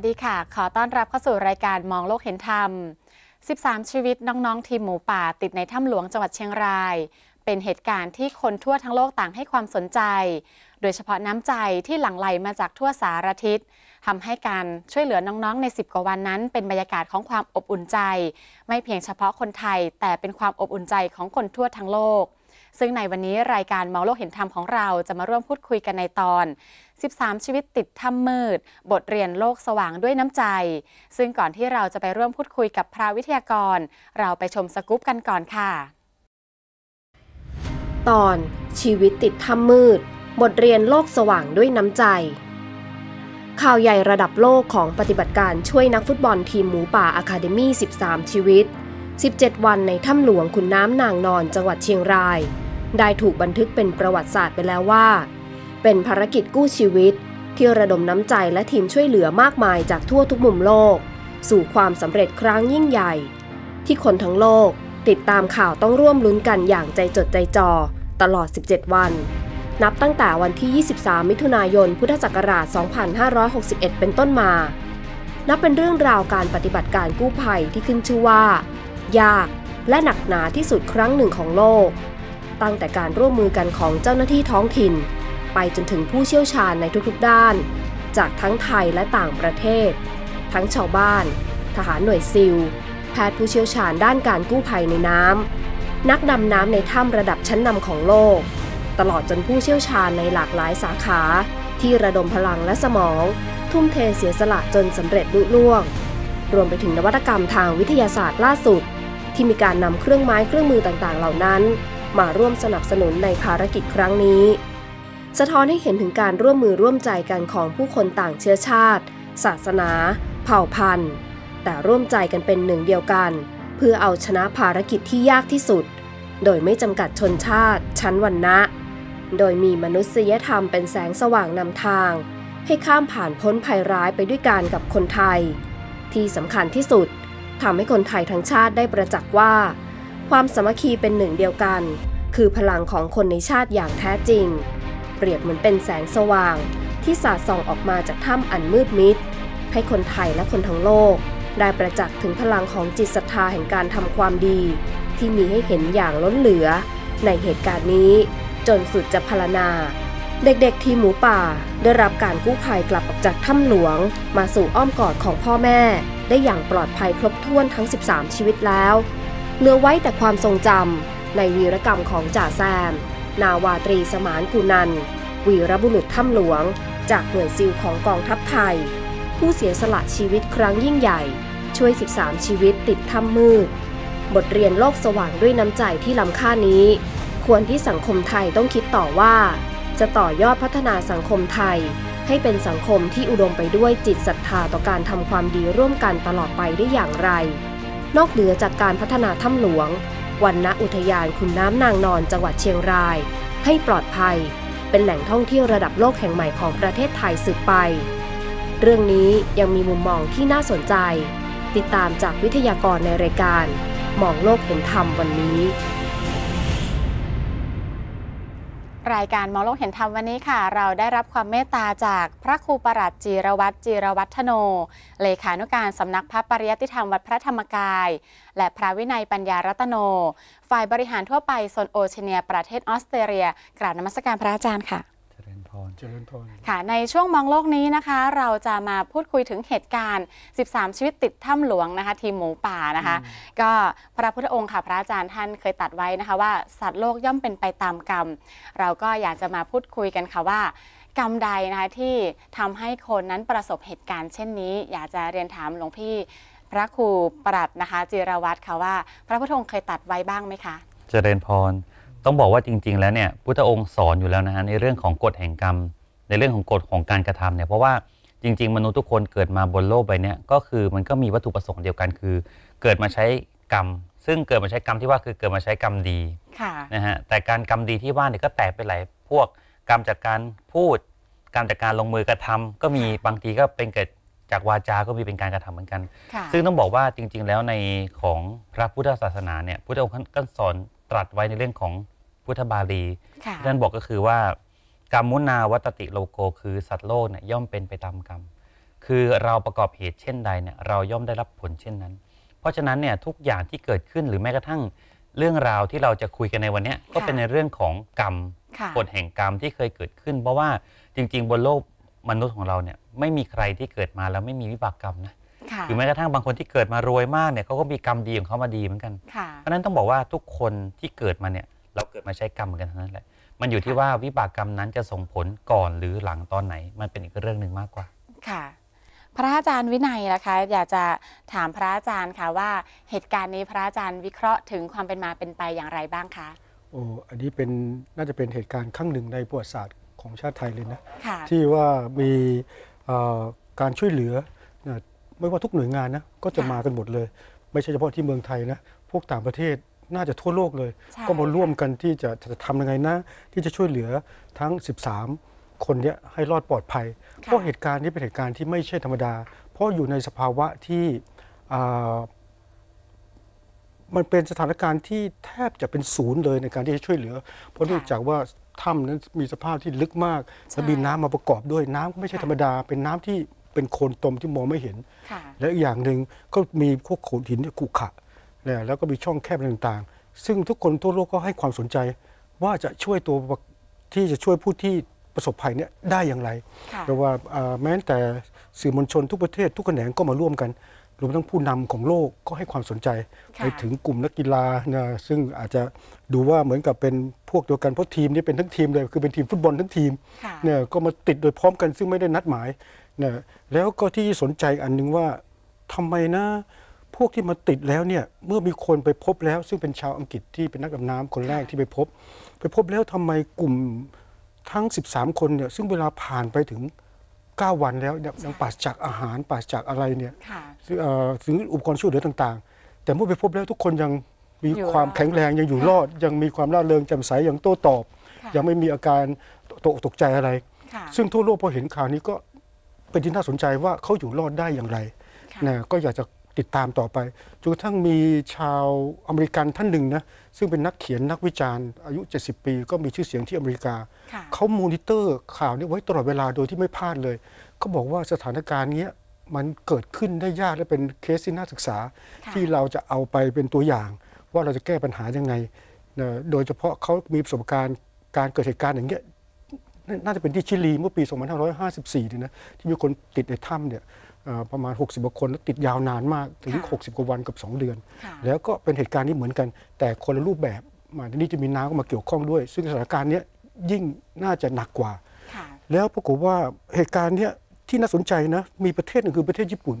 วัสดีค่ะ ขอต้อนรับเข้าสู่รายการมองโลกเห็นธรรม 13 ชีวิตน้อง ๆ ทีม หมูป่าติดในถ้ำหลวงจังหวัดเชียงราย เป็นเหตุการณ์ที่คนทั่วทั้งโลกต่างให้ความสนใจ โดยเฉพาะน้ำใจที่หลั่งไหลมาจากทั่วสารทิศทำให้การช่วยเหลือน้อง ๆ ใน 10กว่าวันนั้น เป็นบรรยากาศของความอบอุ่นใจ ไม่เพียงเฉพาะคนไทย แต่เป็นความอบอุ่นใจของคนทั่วทั้งโลก ซึ่งในวันนี้รายการมองโลกเห็นธรรมของเราจะมาร่วมพูดคุยกันในตอน13 ชีวิตติดถ้ำมืด บทเรียนโลกสว่างด้วยน้ำใจ ซึ่งก่อนที่เราจะไปร่วมพูดคุยกับพระวิทยากร เราไปชมสกู๊ปกันก่อนค่ะ ตอน ชีวิตติดถ้ำมืด บทเรียนโลกสว่างด้วยน้ำใจ ข่าวใหญ่ระดับโลกของปฏิบัติการช่วยนักฟุตบอลทีมหมูป่าอะคาเดมี่13 ชีวิต 17 วันในถ้ำหลวงขุนน้ำนางนอนจังหวัดเชียงราย ได้ถูกบันทึกเป็นประวัติศาสตร์ไปแล้วว่าเป็นภารกิจกู้ชีวิต ที่ระดมน้ำใจและทีมช่วยเหลือมากมายจากทั่วทุกมุมโลก สู่ความสำเร็จครั้งยิ่งใหญ่ ที่คนทั้งโลก ติดตามข่าวต้องร่วมลุ้นกันอย่างใจจดใจจ่อตลอด 17 วัน นับตั้งแต่วันที่ 23 มิถุนายนพุทธศักราช2561 เป็นต้นมา นับเป็นเรื่องราวการปฏิบัติการกู้ภัยที่ขึ้นชื่อว่า ยากและหนักหนาที่สุดครั้งหนึ่งของโลก ตั้งแต่การร่วมมือกันของเจ้าหน้าที่ท้องถิ่นไปจนถึงผู้เชี่ยวชาญในทุกๆด้าน จากทั้งไทยและต่างประเทศ ทั้งชาวบ้าน ทหารหน่วยซิล แพทย์ผู้เชี่ยวชาญด้านการกู้ภัยในน้ำนักดำน้ำในถ้ำระดับชั้นนำของโลก ตลอดจนผู้เชี่ยวชาญในหลากหลายสาขา ที่ระดมพลังและสมอง ทุ่มเทเสียสละจนสำเร็จลุล่วง รวมไปถึงนวัตกรรมทางวิทยาศาสตร์ล่าสุด ที่มีการนำเครื่องไม้เครื่องมือต่างๆ เหล่านั้น มาร่วมสนับสนุนในภารกิจครั้งนี้สะท้อนให้เห็นถึงการร่วมมือร่วมใจกันของผู้คนต่างเชื้อชาติ ศาสนา เผ่าพันธุ์ แต่ร่วมใจกันเป็นหนึ่งเดียวกัน เพื่อเอาชนะภารกิจที่ยากที่สุด โดยไม่จำกัดชนชาติ ชั้นวรรณะ โดยมีมนุษยธรรมเป็นแสงสว่างนำทาง ให้ข้ามผ่านพ้นภัยร้ายไปด้วยกันกับคนไทย ที่สำคัญที่สุดทำให้คนไทยทั้งชาติได้ประจักษ์ว่า ความสามัคคีเป็นหนึ่งเดียวกัน คือพลังของคนในชาติอย่างแท้จริงเปรียบเหมือนเป็นแสงสว่าง ที่สาดส่องออกมาจากถ้ำอันมืดมิดให้คนไทยและคนทั้งโลก ได้ประจักษ์ถึงพลังของจิตศรัทธาแห่งการทำความดี ที่มีให้เห็นอย่างล้นเหลือ ในเหตุการณ์นี้ จนสุดจะพรณนาเด็กๆทีหมูป่าได้รับการกู้ภัยกลับออกจากถ้ำหลวง มาสู่อ้อมกอดของพ่อแม่ ได้อย่างปลอดภัยครบถ้วนทั้ง 13 ชีวิตแล้วเหลือไว้แต่ความทรงจำในวีรกรรมของจ่าแซมนาวาตรีสมานกุนันวีรบุรุษถ้ำหลวง จากหน่วยซิลของกองทัพไทย ผู้เสียสละชีวิตครั้งยิ่งใหญ่ ช่วย 13 ชีวิตติดถ้ำมืด บทเรียนโลกสว่างด้วยน้ำใจที่ล้ำค่านี้ ควรที่สังคมไทยต้องคิดต่อว่า จะต่อยอดพัฒนาสังคมไทย ให้เป็นสังคมที่อุดมไปด้วยจิตศรัทธาต่อการทำความดีร่วมกันตลอดไปได้อย่างไร นอกเหนือจากการพัฒนาถ้ำหลวงวันณอุทยานคุณน้ำนางนอนจังหวัดเชียงราย ให้ปลอดภัย เป็นแหล่งท่องเที่ยวระดับโลกแห่งใหม่ของประเทศไทยสืบไป เรื่องนี้ยังมีมุมมองที่น่าสนใจ ติดตามจากวิทยากรในรายการ มองโลกเห็นธรรมวันนี้รายการมองโลกเห็นธรรมวันนี้ค่ะ เราได้รับความเมตตาจากพระครูประหลัดจีรวัตรจีรวัฒโน เลขานุการสำนักพระปริยติธรรมวัดพระธรรมกาย และพระวินัยปัญญารัตโน ฝ่ายบริหารทั่วไปโซนโอเชเนียประเทศออสเตรเลีย กราบนมัสการพระอาจารย์ค่ะพรเจริญพรค่ะ ในช่วงมองโลกนี้นะคะ เราจะมาพูดคุยถึงเหตุการณ์ 13 ชีวิตติดถ้ำหลวงนะคะทีมหมูป่านะคะ ก็พระพุทธองค์ค่ะพระอาจารย์ท่านเคยตัดไว้นะคะว่าสัตว์โลกย่อมเป็นไปตามกรรม เราก็อยากจะมาพูดคุยกันค่ะว่ากรรมใดนะคะที่ทำให้คนนั้นประสบเหตุการณ์เช่นนี้ อยากจะเรียนถามหลวงพี่พระครูปรัตนะคะจิรวัตรค่ะว่า พระพุทธองค์เคยตัดไว้บ้างไหมคะเจริญพรต้องบอกว่าจริงๆแล้วเนี่ยพุทธองค์สอนอยู่แล้วนะฮะในเรื่องของกฎแห่งกรรม ในเรื่องของกฎของการกระทำเนี่ยเพราะว่าจริง ๆ มนุษย์ทุกคนเกิดมาบนโลกใบนี้ก็คือมันก็มีวัตถุประสงค์เดียวกันคือเกิดมาใช้กรรมซึ่งเกิดมาใช้กรรมที่ว่าคือเกิดมาใช้กรรมดีนะฮะแต่การกรรมดีที่ว่าเนี่ยก็แตกไปหลายพวกกรรมจากการพูดกรรมจากการลงมือกระทำ ก็มีบางทีก็เป็นเกิดจากวาจา ก็มีเป็นการกระทำเหมือนกัน ซึ่งต้องบอกว่าจริง ๆ แล้วในของพระพุทธศาสนาเนี่ยพุทธองค์ก็สอนตรัสไว้ในเรื่องของพุทธบาลีท่านบอกก็คือว่ากรรมุนาวัตติโลโก คือสัตว์โลกเนี่ยย่อมเป็นไปตามกรรม คือเราประกอบเหตุเช่นใดเนี่ยเราย่อมได้รับผลเช่นนั้น เพราะฉะนั้นเนี่ยทุกอย่างที่เกิดขึ้นหรือแม้กระทั่งเรื่องราวที่เราจะคุยกันในวันนี้ก็เป็นในเรื่องของกรรมกฎแห่งกรรมที่เคยเกิดขึ้นเพราะว่าจริงๆ บนโลกมนุษย์ของเราเนี่ยไม่มีใครที่เกิดมาแล้วไม่มีวิบากกรรมนะหรือแม้กระทั่งบางคนที่เกิดมารวยมากเนี่ยเขาก็มีกรรมดีของเขามาดีเหมือนกันเพราะนั้นต้องบอกว่าทุกคนที่เกิดมาเนี่ย เราเกิดมาใช้กรรมเหมือนกันทั้งนั้นแหละ มันอยู่ที่ว่าวิบากกรรมนั้นจะส่งผลก่อนหรือหลังตอนไหนมันเป็นอีกเรื่องหนึ่งมากกว่า ค่ะ พระอาจารย์วินัยนะคะ อยากจะถามพระอาจารย์ค่ะ ว่าเหตุการณ์นี้พระอาจารย์วิเคราะห์ถึงความเป็นมาเป็นไปอย่างไรบ้างคะ โอ้ อันนี้เป็นน่าจะเป็นเหตุการณ์ครั้งหนึ่งในประวัติศาสตร์ของชาติไทยเลยนะะที่ว่ามีการช่วยเหลือไม่ว่าทุกหน่วยงานนะก็จะมากันหมดเลย ไม่ใช่เฉพาะที่เมืองไทยนะพวกต่างประเทศน่าจะทั่วโลกเลย ก็มาร่วมกันที่จะจะทำยังไงนะ ที่จะช่วยเหลือทั้ง 13 คนเนี้ยให้รอดปลอดภัยเพราะเหตุการณ์นี้เป็นเหตุการณ์ที่ไม่ใช่ธรรมดา เพราะอยู่ในสภาวะที่มันเป็นสถานการณ์ที่แทบจะเป็นศูนย์เลยในการที่จะช่วยเหลือเพราะเนื่องจากว่าถ้ำนั้นมีสภาพที่ลึกมากและมีน้ำมาประกอบ ด้วยน้ำก็ไม่ใช่ธรรมดา เป็นน้ำที่เป็นโคลนตมที่มองไม่เห็น และอีกอย่างหนึ่งก็มีพวกโขดหินที่ขุขะ แล้วก็มีช่องแคบต่างๆ ซึ่งทุกคนทั่วโลกก็ให้ความสนใจ ว่าจะช่วยตัวที่จะช่วยผู้ที่ประสบภัยเนี่ยได้อย่างไร เพราะว่าแม้แต่สื่อมวลชนทุกประเทศทุกแขนงก็มาร่วมกันรวมทั้งผู้นำของโลกก็ให้ความสนใจ ไปถึงกลุ่มนักกีฬานะซึ่งอาจจะดูว่าเหมือนกับเป็นพวกเดียวกันเพราะทีมนี้เป็นทั้งทีมเลยคือเป็นทีมฟุตบอลทั้งทีมเนี่ย ก็มาติดโดยพร้อมกันซึ่งไม่ได้นัดหมายนะแล้วก็ที่สนใจอันนึงว่าทำไมนะพวกที่มาติดแล้ว เนี่ย เมื่อมีคนไปพบแล้ว ซึ่งเป็นชาวอังกฤษที่เป็นนักดำน้ำคนแรกที่ไปพบ ไปพบแล้วทำไมกลุ่มทั้ง 13 คนเนี่ยซึ่งเวลาผ่านไปถึง 9 วันแล้วยังปราศจากอาหารปราศจากอะไรเนี่ยถึงอุปกรณ์ช่วยเหลือต่าง ๆ แต่เมื่อไปพบแล้วทุกคนยังมีความแข็งแรงยังอยู่รอด ยังมีความร่าเริงแจ่มใสยังโต้ตอบ ยังไม่มีอาการตกตกใจอะไรซึ่งทั่วโลกพอเห็นข่าวนี้ก็เป็นที่น่าสนใจว่าเขาอยู่รอดได้อย่างไร นะ ก็อยากจะติดตามต่อไป จนกระทั่งมีชาวอเมริกันท่านหนึ่งนะ ซึ่งเป็นนักเขียนนักวิจารณ์อายุ 70 ปี ก็มีชื่อเสียงที่อเมริกา เขามอนิเตอร์ข่าวนี้ไว้ตลอดเวลาโดยที่ไม่พลาดเลยเขาบอกว่าสถานการณ์นี้มันเกิดขึ้นได้ยากและเป็นเคสที่น่าศึกษาที่เราจะเอาไปเป็นตัวอย่าง ว่าเราจะแก้ปัญหายังไง โดยเฉพาะเขามีประสบการณ์การเกิดเหตุการณ์อย่างเงี้ยน่าจะเป็นที่ชิลีเมื่อปี 2554เนี่ยนะที่มีคนติดในถ้ำเนี่ยประมาณ 60คนแล้วติดยาวนานมากถึง 60 กว่าวันกับ 2 เดือน แล้วก็เป็นเหตุการณ์นี้เหมือนกันแต่คนละรูปแบบมาที่นี่จะมีน้ำมาเกี่ยวข้องด้วย ซึ่งสถานการณ์นี้ยิ่งน่าจะหนักกว่า แล้วปรากฏว่าเหตุการณ์นี้ที่น่าสนใจนะ มีประเทศหนึ่งคือประเทศญี่ปุ่น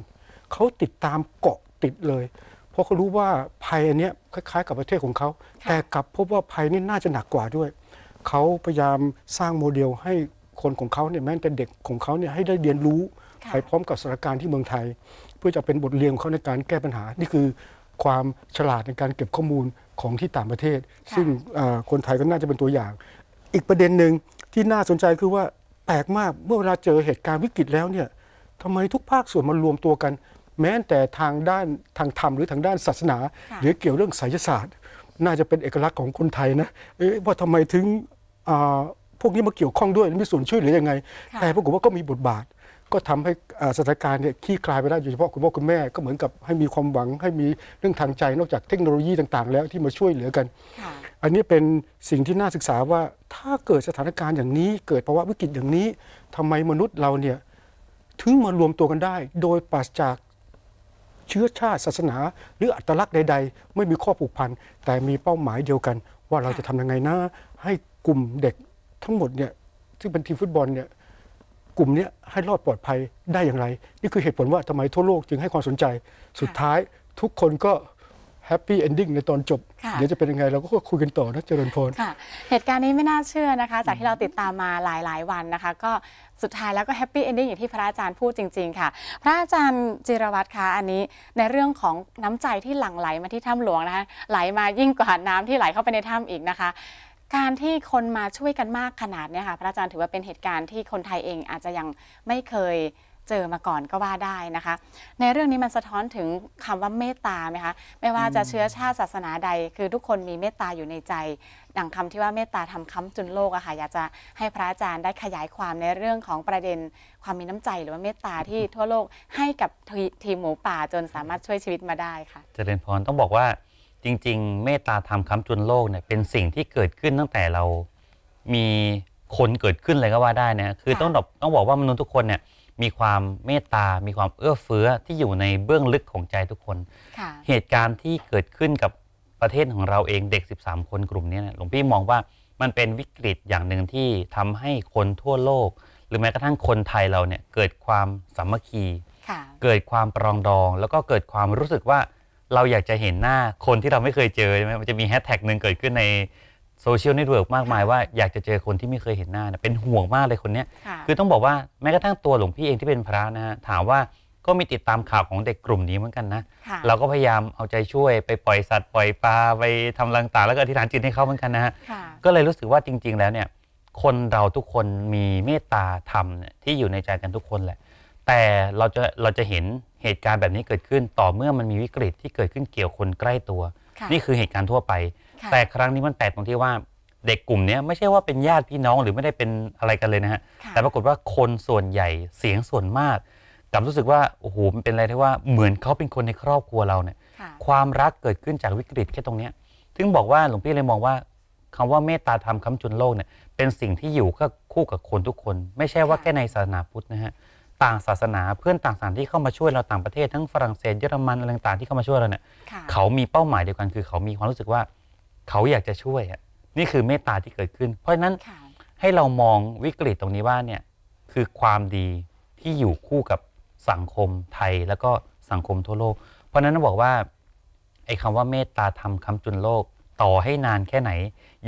เขาติดตามเกาะติดเลย เพราะเขารู้ว่าภัยอันนี้คล้ายๆ กับประเทศของเขาแต่กลับพบว่าภัยนี่น่าจะหนักกว่าด้วยเขาพยายามสร้างโมเดลให้คนของเขาเนี่ยแม้แต่เด็กของเขาเนี่ยให้ได้เรียนรู้ไปพร้อมกับสถานการณ์ที่เมืองไทย เพื่อจะเป็นบทเรียนของเขาในการแก้ปัญหานี่คือความฉลาดในการเก็บข้อมูลของที่ต่างประเทศ ซึ่งคนไทยก็น่าจะเป็นตัวอย่าง อีกประเด็นหนึ่งที่น่าสนใจคือว่าแปลกมากเมื่อเวลาเจอเหตุการณ์วิกฤตแล้วเนี่ยทำไมทุกภาคส่วนมารวมตัวกัน แม้แต่ทางด้านทางธรรมหรือทางด้านศาสนา หรือเกี่ยวเรื่องไสยศาสตร์ น่าจะเป็นเอกลักษณ์ของคนไทยนะเอว่าทำไมถึงพวกนี้มาเกี่ยวข้องด้วย มีส่วนช่วยหรือยังไง แต่ปรากฏว่าก็มีบทบาท ก็ทำให้สถานการณ์เนี่ยคลี่คลายไปได้ โดยเฉพาะคุณพ่อคุณแม่ก็เหมือนกับให้มีความหวัง ให้มีเรื่องทางใจนอกจากเทคโนโลยีต่าง ๆ แล้วที่มาช่วยเหลือกัน อันนี้เป็นสิ่งที่น่าศึกษาว่าถ้าเกิดสถานการณ์อย่างนี้เกิดภาวะวิกฤตอย่างนี้ ทำไมมนุษย์เราเนี่ยถึงมารวมตัวกันได้ โดยปราศจากเชื้อชาติศาสนา หรืออัตลักษณ์ใด ๆ ไม่มีข้อผูกพันแต่มีเป้าหมายเดียวกันว่าเราจะทำยังไงนะให้กลุ่มเด็กทั้งหมดเนี่ย ซึ่งเป็นทีมฟุตบอลเนี่ย กลุ่มนี้ให้รอดปลอดภัยได้อย่างไร นี่คือเหตุผลว่าทำไมทั่วโลกจึงให้ความสนใจสุดท้ายทุกคนก็แฮปปี้เอนดิ้งในตอนจบ เดี๋ยวจะเป็นยังไง เราก็คุยกันต่อนะเจริญพรเหตุการณ์นี้ไม่น่าเชื่อนะคะ จากที่เราติดตามมาหลายๆ วันนะคะ ก็สุดท้ายแล้วก็แฮปปี้เอนดิ้งอย่างที่พระอาจารย์พูดจริงๆค่ะ พระอาจารย์จิรวัตรคะอันนี้ในเรื่องของน้ำใจที่หลั่งไหลมาที่ถ้าหลวงนะคะไหลมายิ่งกว่าน้ำที่ไหลเข้าไปในถ้าอีกนะคะการที่คนมาช่วยกันมากขนาดนี้ค่ะพระอาจารย์ถือว่าเป็นเหตุการณ์ที่คนไทยเองอาจจะยังไม่เคยเจอมาก่อนก็ว่าได้นะคะ ในเรื่องนี้มันสะท้อนถึงคำว่าเมตตาไหมคะไม่ว่าจะเชื้อชาติศาสนาใด คือทุกคนมีเมตตาอยู่ในใจ ดังคำที่ว่าเมตตาทำค้าจุนโลกอะคะ่ะ อยากจะให้พระอาจารย์ได้ขยายความในเรื่องของประเด็นความมีน้ำใจหรือว่าเมตตาที่ทั่วโลกให้กับทีมหมูป่าจนสามารถช่วยชีวิตมาได้ค่ะ เจริญพรต้องบอกว่าจริง ๆ เมตตาธรรมคำจุนโลกเนี่ยเป็นสิ่งที่เกิดขึ้นตั้งแต่เรามีคนเกิดขึ้นเลยก็ว่าได้นะคือต้องบอกต้องบอกว่ามนุษย์ทุกคนเนี่ยมีความเมตตามีความเอื้อเฟื้อที่อยู่ในเบื้องลึกของใจทุกคนเหตุการณ์ที่เกิดขึ้นกับประเทศของเราเองเด็ก 13 คนกลุ่มนี้หลวงพี่มองว่ามันเป็นวิกฤตอย่างหนึ่งที่ทำให้คนทั่วโลก หรือแม้กระทั่งคนไทยเราเนี่ยเกิดความสามัคคีเกิดความปรองดองแล้วก็เกิดความรู้สึกว่าเราอยากจะเห็นหน้าคนที่เราไม่เคยเจอใช่ไหมมันจะมีแฮชแท็กหนึ่งเกิดขึ้นในโซเชียลเน็ตเวิร์กมากมายว่าอยากจะเจอคนที่ไม่เคยเห็นหน้านะเป็นห่วงมากเลยคนนี้คือต้องบอกว่าแม้กระทั่งตัวหลวงพี่เองที่เป็นพระนะฮะถามว่าก็มีติดตามข่าวของเด็กกลุ่มนี้เหมือนกันนะเราก็พยายามเอาใจช่วยไปปล่อยสัตว์ ปล่อยปลาไปทำรังต่างแล้วก็อธิษฐานจิตให้เขาเหมือนกันนะฮะก็เลยรู้สึกว่าจริง ๆ แล้วเนี่ย คนเราทุกคนมีเมตตาธรรมที่อยู่ในใจกันทุกคนแหละแต่เราจะเราจะเห็นเหตุการณ์แบบนี้เกิดขึ้นต่อเมื่อมันมีวิกฤตที่เกิดขึ้นเกี่ยวคนใกล้ตัว นี่คือเหตุการณ์ทั่วไป แต่ครั้งนี้มันแปลกตรงที่ว่าเด็กกลุ่มนี้ไม่ใช่ว่าเป็นญาติพี่น้องหรือไม่ได้เป็นอะไรกันเลยนะฮะ แต่ปรากฏว่าคนส่วนใหญ่เสียงส่วนมากกลับรู้สึกว่าโอ้โหมันเป็นอะไรที่ว่าเหมือนเขาเป็นคนในครอบครัวเราเนี่ย ความรักเกิดขึ้นจากวิกฤตแค่ตรงนี้ถึงบอกว่าหลวงพี่เลยมองว่าคำว่าเมตตาธรรมคำจุนโลกเนี่ยเป็นสิ่งที่อยู่ก็คู่กับคนทุกคนไม่ใช่ว่าแค่ในศาสนาพุทธนะฮะต่างศาสนาเพื่อนต่างสถานที่เข้ามาช่วยเราต่างประเทศทั้งฝรั่งเศสเยอรมันอะไรต่างที่เข้ามาช่วยเราเนี่ยเขามีเป้าหมายเดียวกันคือ เขามีความรู้สึกว่าเขาอยากจะช่วยนี่คือเมตตาที่เกิดขึ้น เพราะฉะนั้นให้เรามองวิกฤตตรงนี้ว่าเนี่ยคือความดีที่อยู่คู่กับสังคมไทยแล้วก็สังคมทั่วโลก เพราะฉะนั้นบอกว่าไอ้คาว่าเมตตาธรรมคำจุนโลก ต่อให้นานแค่ไหน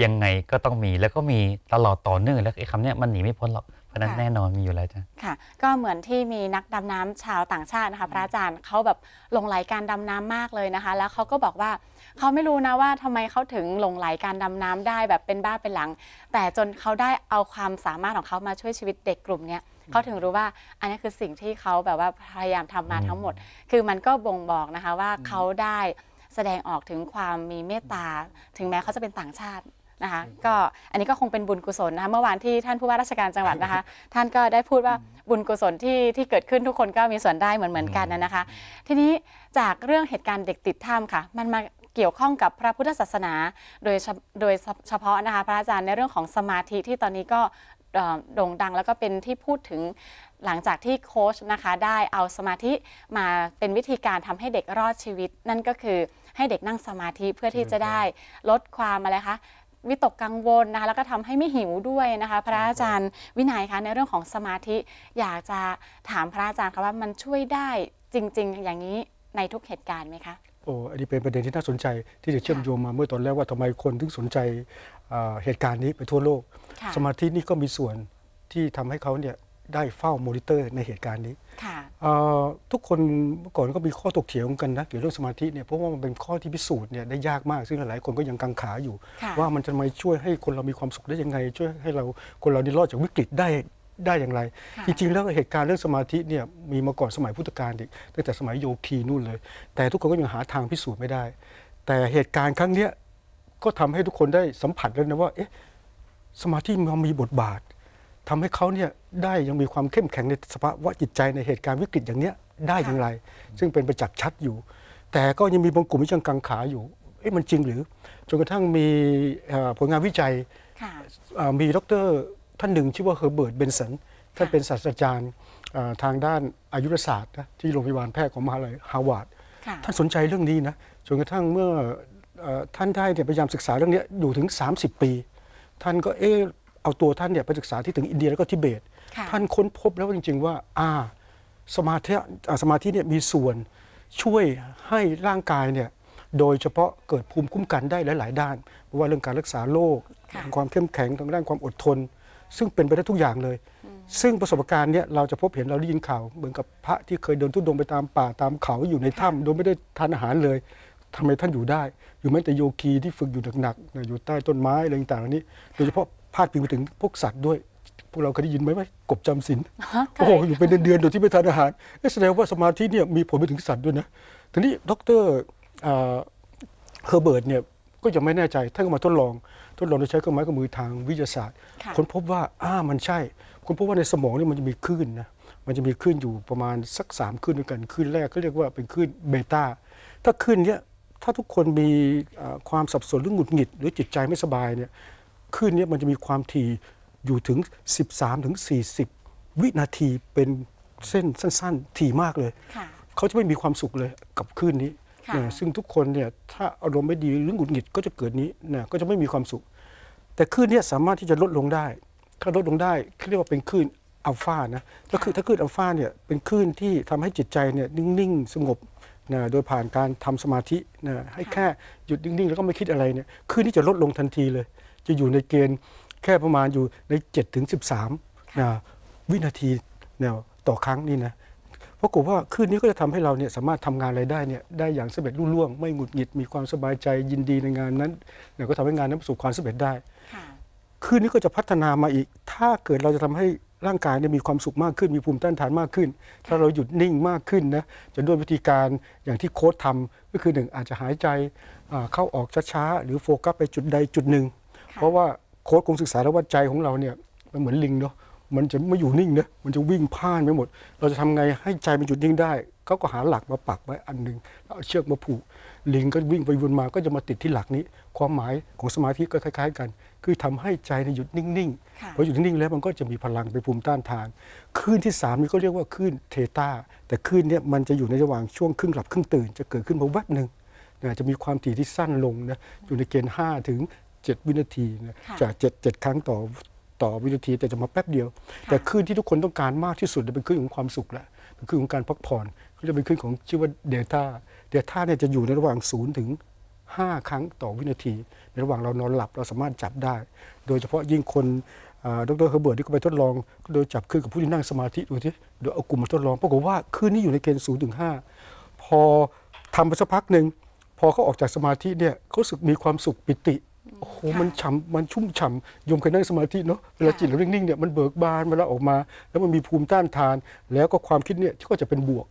ยังไงก็ต้องมีแล้วก็มีตลอดต่อเนื่องแล้วไอ้คำเนี้ยมันหนีไม่พ้นหรอกเพราะนั้นแน่นอนมีอยู่แล้วจ้ะค่ะก็เหมือนที่มีนักดำน้ำชาวต่างชาตินะคะพระอาจารย์เขาแบบหลงไหลการดำน้ำมากเลยนะคะแล้วเขาก็บอกว่าเขาไม่รู้นะว่าทำไมเขาถึงหลงไหลการดำน้ำได้แบบเป็นบ้าเป็นหลัง แต่จนเขาได้เอาความสามารถของเขามาช่วยชีวิตเด็กกลุ่มเนี้ยเขาถึงรู้ว่าอันนี้คือสิ่งที่เขาแบบว่าพยายามทำมาทั้งหมด คือมันก็บ่งบอกนะคะว่าเขาได้แสดงออกถึงความมีเมตตาถึงแม้เขาจะเป็นต่างชาตินะคะก็อันนี้ก็คงเป็นบุญกุศลนะคะเมื่อวานที่ท่านผู้ว่าราชการจังหวัดนะคะ ท่านก็ได้พูดว่าบุญกุศลที่ที่เกิดขึ้นทุกคนก็มีส่วนได้เหมือนเหมือนกันนะคะ ทีนี้จากเรื่องเหตุการณ์เด็กติดถ้ำค่ะ มันมาเกี่ยวข้องกับพระพุทธศาสนา โดยโดยเฉพาะนะคะพระอาจารย์ในเรื่องของสมาธิที่ตอนนี้ก็โด่งดังแล้วก็เป็นที่พูดถึงหลังจากที่โค้ชนะคะได้เอาสมาธิมาเป็นวิธีการทำให้เด็กรอดชีวิต นั่นก็คือให้เด็กนั่งสมาธิเพื่อที่จะได้ลดความอะไรคะวิตกกังวลนะคะ แล้วก็ทำให้ไม่หิวด้วยนะคะ พระอาจารย์วินัยคะในเรื่องของสมาธิ อยากจะถามพระอาจารย์ค่ะว่ามันช่วยได้จริง ๆ อย่างนี้ในทุกเหตุการณ์ไหมคะโอ้อันนี้เป็นประเด็นที่น่าสนใจ ที่จะเชื่อมโยงมาเมื่อตอนแรกว่าทำไมคนถึงสนใจเหตุการณ์นี้ไปทั่วโลก สมาธินี่ก็มีส่วนที่ทำให้เขาเนี่ยได้เฝ้ามอนิเตอร์ในเหตุการณ์นี้ ทุกคนเมื่อก่อนก็มีข้อตกเถียงกันนะเกี่ยวเรื่องสมาธิเนี่ยเพราะว่ามันเป็นข้อที่พิสูจน์เนี่ยได้ยากมากซึ่งหลายๆคนก็ยังกังขา อยู่ ว่ามันจะมาช่วยให้คนเรามีความสุขได้ยังไงช่วยให้เราคนเรานี่รอดจากวิกฤตได้ได้อย่างไรจริงๆแล้วเหตุการณ์เรื่องสมาธิเนี่ยมีมาก่อนสมัยพุทธกาลอีกตั้งแต่สมัยโยคีนู่นเลย แต่ทุกคนก็ยังหาทางพิสูจน์ไม่ได้ แต่เหตุการณ์ครั้งนี้ก็ทำให้ทุกคนได้สัมผัสแล้วนะว่าเอ๊ะสมาธิมันมีบทบาททำให้เขาเนี่ยได้ยังมีความเข้มแข็งในสภาวะจิตใจในเหตุการณ์วิกฤตอย่างเนี้ยได้อย่างไร ซึ่งเป็นประจักษ์ชัดอยู่ แต่ก็ยังมีบางกลุ่มที่ยังกังขาอยู่ เอ๊ะมันจริงหรือ จนกระทั่งมีผลงานวิจัยมีดร ท่านหนึ่ง ชื่อว่าเฮอร์เบิร์ตเบนสันท่านเป็นศาสตราจารย์ทางด้านอายุรศาสตร์ที่โรงพยาบาลแพทย์ของมหาลัยฮาวาดท่านสนใจเรื่องนี้นะจนกระทั่งเมื่อท่านได้พยายามศึกษาเรื่องนี้อยู่ถึง 30 ปี ท่านก็เอ๊ะเอาตัวท่านเนี่ยไปศึกษาที่ถึงอินเดียแล้วก็ทิเบต ท่านค้นพบแล้วจริงๆว่า อ่า สมาธิสมาธิเนี่ยมีส่วนช่วยให้ร่างกายเนี่ย โดยเฉพาะเกิดภูมิคุ้มกันได้หลายๆด้านไม่ว่าเรื่องการรักษาโรค ความเข้มแข็งทางด้านความอดทน ซึ่งเป็นไปได้ทุกอย่างเลย ซึ่งประสบการณ์เนี่ยเราจะพบเห็นเราได้ยินข่าว เหมือนกับพระที่เคยเดินทุดงไปตามป่าตามเขาอยู่ในถ้ำโดยไม่ได้ทานอาหารเลย ทำไมท่านอยู่ได้ อยู่แม้แต่โยคีที่ฝึกอยู่หนักๆอยู่ใต้ต้นไม้อะไรต่างๆนี้โดยเฉพาะพาดพิงไปถึงพวกสัตว์ด้วย พวกเราเคยได้ยินไหมว่ากบจำศีลโอ้โหอยู่เป็นเดือนๆ โดยที่ไม่ทานอาหารแสดงว่าสมาธิเนี่ยมีผลไปถึงสัตว์ด้วยนะ ทีนี้ดรเฮอร์เบิร์ตเนี่ยก็ยังไม่แน่ใจ ท่านก็มาทดลอง ทดลองโดยใช้เครื่องไม้เครื่องมือทางวิทยาศาสตร์ ค้นพบว่าอ้ามันใช่ค้นพบว่าในสมองนี่มันจะมีคลื่นนะ มันจะมีคลื่นอยู่ประมาณสักสามคลื่นด้วยกัน คลื่นแรกก็เรียกว่าเป็นคลื่นเบต้า ถ้าคลื่นเนี้ยถ้าทุกคนมีความสับสนหรือหงุดหงิดหรือจิตใจไม่สบายเนี่ยคลื่นนี้มันจะมีความถี่อยู่ถึง13-40ถึง40 วินาทีเป็นเส้นสั้นๆถี่มากเลย เขาจะไม่มีความสุขเลยกับคลื่นนี้นะซึ่งทุกคนเนี่ยถ้าอารมณ์ไม่ดีหรือหงุดหงิดก็จะเกิดนี้นะก็จะไม่มีความสุข แต่คลื่นนี้สามารถที่จะลดลงได้ถ้าลดลงได้เรียกว่าเป็นคลื่นอัลฟานะก็คือถ้าคลื่นอัลฟาเนี่ยเป็นคลื่นที่ทำให้จิตใจเนี่ยนิ่งๆ สงบนะโดยผ่านการทำสมาธินะให้แค่หยุดนิ่งๆ แล้วก็ไม่คิดอะไรเนี่ยคลื่นนี้จะลดลงทันทีเลยจะอยู่ในเกณฑ์แค่ประมาณอยู่ใน7-13นะวินาทีเนี่ยต่อครั้งนี่นะ เพราะกลัวว่าคืนนี้ก็จะทำให้เราเนี่ยสามารถทำงานอะไรได้เนี่ยได้อย่างสำเร็จรุ่ล่วง ไม่หงุดหงิดมีความสบายใจยินดีในงานนั้นเนี่ยก็ทำให้งานนั้นประสบความสำเร็จได้คืนนี้ก็จะพัฒนามาอีก ถ้าเกิดเราจะทำให้ร่างกายเนี่ยมีความสุขมากขึ้นมีภูมิต้านทานมากขึ้น ถ้าเราหยุดนิ่งมากขึ้นนะจะด้วยวิธีการอย่างที่โค้ดทาก็คือหนึ่งอาจจะหายใจเข้าออกช้าๆหรือโฟกัสไปจุดใดจุดหนึ่งเพราะว่าโค้ดคงศึกษาแล้วว่าใจของเราเนี่ยมันเหมือนลิงเนาะมันจะไม่อยู่นิ่งนะมันจะวิ่งพ่านไปหมด เราจะทำไงให้ใจมันหยุดนิ่งได้เขาก็หาหลักมาปักไว้อันหนึ่งแล้วเอาเชือกมาผูกลิงก็วิ่งไปวนมาก็จะมาติดที่หลักนี้ ความหมายของสมาธิก็คล้ายๆ กัน คือทำให้ใจนหยุดนิ่งๆพอหยุดนิ่งแล้วมันก็จะมีพลังไปภูมิต้านทานคลื่นที่3นี้ก็เรียกว่าคลื่นเทตาแต่คลื่นเนี่ยมันจะอยู่ในระหว่างช่วงครึ่งหลับครึ่งตื่น จะเกิดขึ้นมาแวบหนึ่งจะมีความถี่ที่สั้นลงนะอยู่ในเกณฑ์5ถึง7 วินาทีนะจากเจ็ดครั้งต่อต่อวินาที แต่จะมาแป๊บเดียว แต่คลื่นที่ทุกคนต้องการมากที่สุดจะเป็นคลื่นของความสุขแหละเป็นคลื่นของการพักผ่อนก็จะเป็นคลื่นของชื่อว่าเดลต้า เดลต้าเนี่ยจะอยู่ในระหว่าง 0 ถึง 5 ครั้งต่อวินาที ในระหว่างเรานอนหลับเราสามารถจับได้ โดยเฉพาะยิ่งคนดรเฮอร์เบิร์ตที่ก็ไปทดลอง โดยจับคลื่นกับผู้ที่นั่งสมาธิดูที่โดยเอากลุ่มมาทดลองปรากฏว่าคลื่นนี้อยู่ในเกณฑ์0ถึง5พอทำไปสักพักหนึ่ง พอเขาออกจากสมาธิเนี่ยเขาสึกมีความสุขปิติโอ้โหมันฉ่ำ มันชุ่มฉ่ำโยมเคยนั่งสมาธิเนาะเวลาจิตเรานิ่งๆเนี่ย มันเบิกบานเวลาออกมา แล้วมันมีภูมิต้านทาน แล้วก็ความคิดเนี่ยก็จะเป็นบวก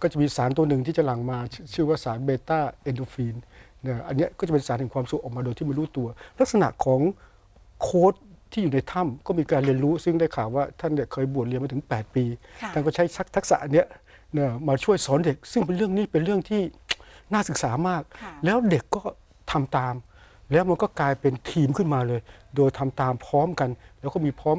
ก็จะมีสารตัวหนึ่งที่จะหลั่งมาชื่อว่าสารเบต้าเอนโดฟินนะอันนี้ก็จะเป็นสารแห่งความสุขออกมาโดยที่ไม่รู้ตัว ลักษณะของโค้ดที่อยู่ในถ้ำก็มีการเรียนรู้ซึ่งได้ข่าวว่า ท่านเนี่ยเคยบวชเรียนมาถึง 8 ปี ท่านก็ใช้ทักษะเนี้ยนะมาช่วยสอนเด็ก ซึ่งเป็นเรื่องนี้เป็นเรื่องที่น่าศึกษามาก แล้วเด็กก็ทำตามแล้วมันก็กลายเป็นทีมขึ้นมาเลย โดยทำตามพร้อมกัน แล้วก็มีพร้อม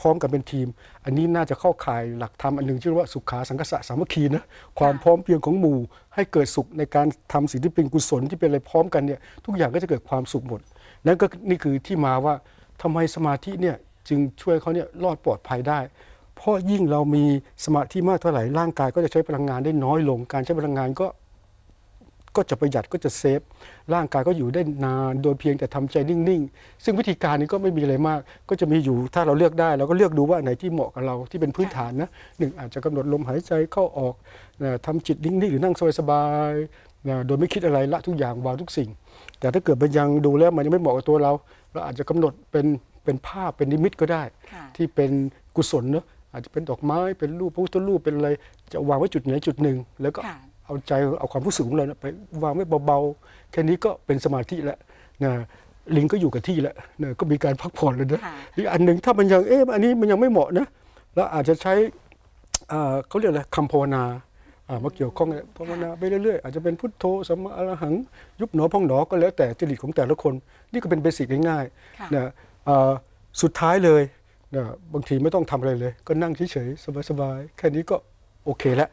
พร้อมกันเป็นทีม อันนี้น่าจะเข้าข่ายหลักธรรมอันหนึ่งชื่อว่าสุขาสังกษะสามัคคีนะความพร้อมเพียงของหมู่ให้เกิดสุข ในการทำสิ่งที่เป็นกุศลที่เป็นอะไรพร้อมกันเนี่ยทุกอย่างก็จะเกิดความสุขหมดนั่นก็นี่คือที่มาว่าทำไมสมาธิเนี่ยจึงช่วยเขาเนี่ยรอดปลอดภัยได้ เพราะยิ่งเรามีสมาธิมากเท่าไหร่ร่างกายก็จะใช้พลังงานได้น้อยลงการใช้พลังงานก็ก็จะประหยัดก็จะเซฟ ร่างกายก็อยู่ได้นานโดยเพียงแต่ทำใจนิ่งๆ ซึ่งวิธีการนี้ก็ไม่มีอะไรมากก็จะมีอยู่ถ้าเราเลือกได้เราก็เลือกดูว่าไหนที่เหมาะกับเราที่เป็นพื้นฐานนะหนึ่งอาจจะกำหนดลมหายใจเข้าออกทำจิตนิ่งๆหรือนั่งสบายๆโดยไม่คิดอะไรละทุกอย่างวางทุกสิ่ง แต่ถ้าเกิดมันยังดูแล้วมันยังไม่เหมาะกับตัวเรา เราอาจจะกำหนดเป็นเป็นภาพเป็นนิมิตก็ได้ที่เป็นกุศลเนาะอาจจะเป็นดอกไม้เป็นรูปพระพุทธรูปเป็นอะไรจะวางไว้จุดไหนจุดหนึ่งแล้วก็เอาใจ เอาความรู้สึกของเราไปวางไว้เบาๆแค่นี้ก็เป็นสมาธิแล้วนะลิงก็อยู่กับที่แล้วนะก็มีการพักผ่อนเลยนะอีกอันหนึ่งถ้ามันยังเอ๊ะอันนี้มันยังไม่เหมาะนะแล้วอาจจะใช้เขาเรียกอะไรคำภาวนามาเกี่ยวข้องภาวนาไปเรื่อยๆอาจจะเป็นพุทโธสัมมาอรหัง ยุบหนอพองหนอก็แล้วแต่จริตของแต่ละคนนี่ก็เป็นเบสิกง่ายๆนะสุดท้ายเลยนะบางทีไม่ต้องทำอะไรเลยก็นั่งเฉยๆสบายๆแค่นี้ก็โอเคแล้ว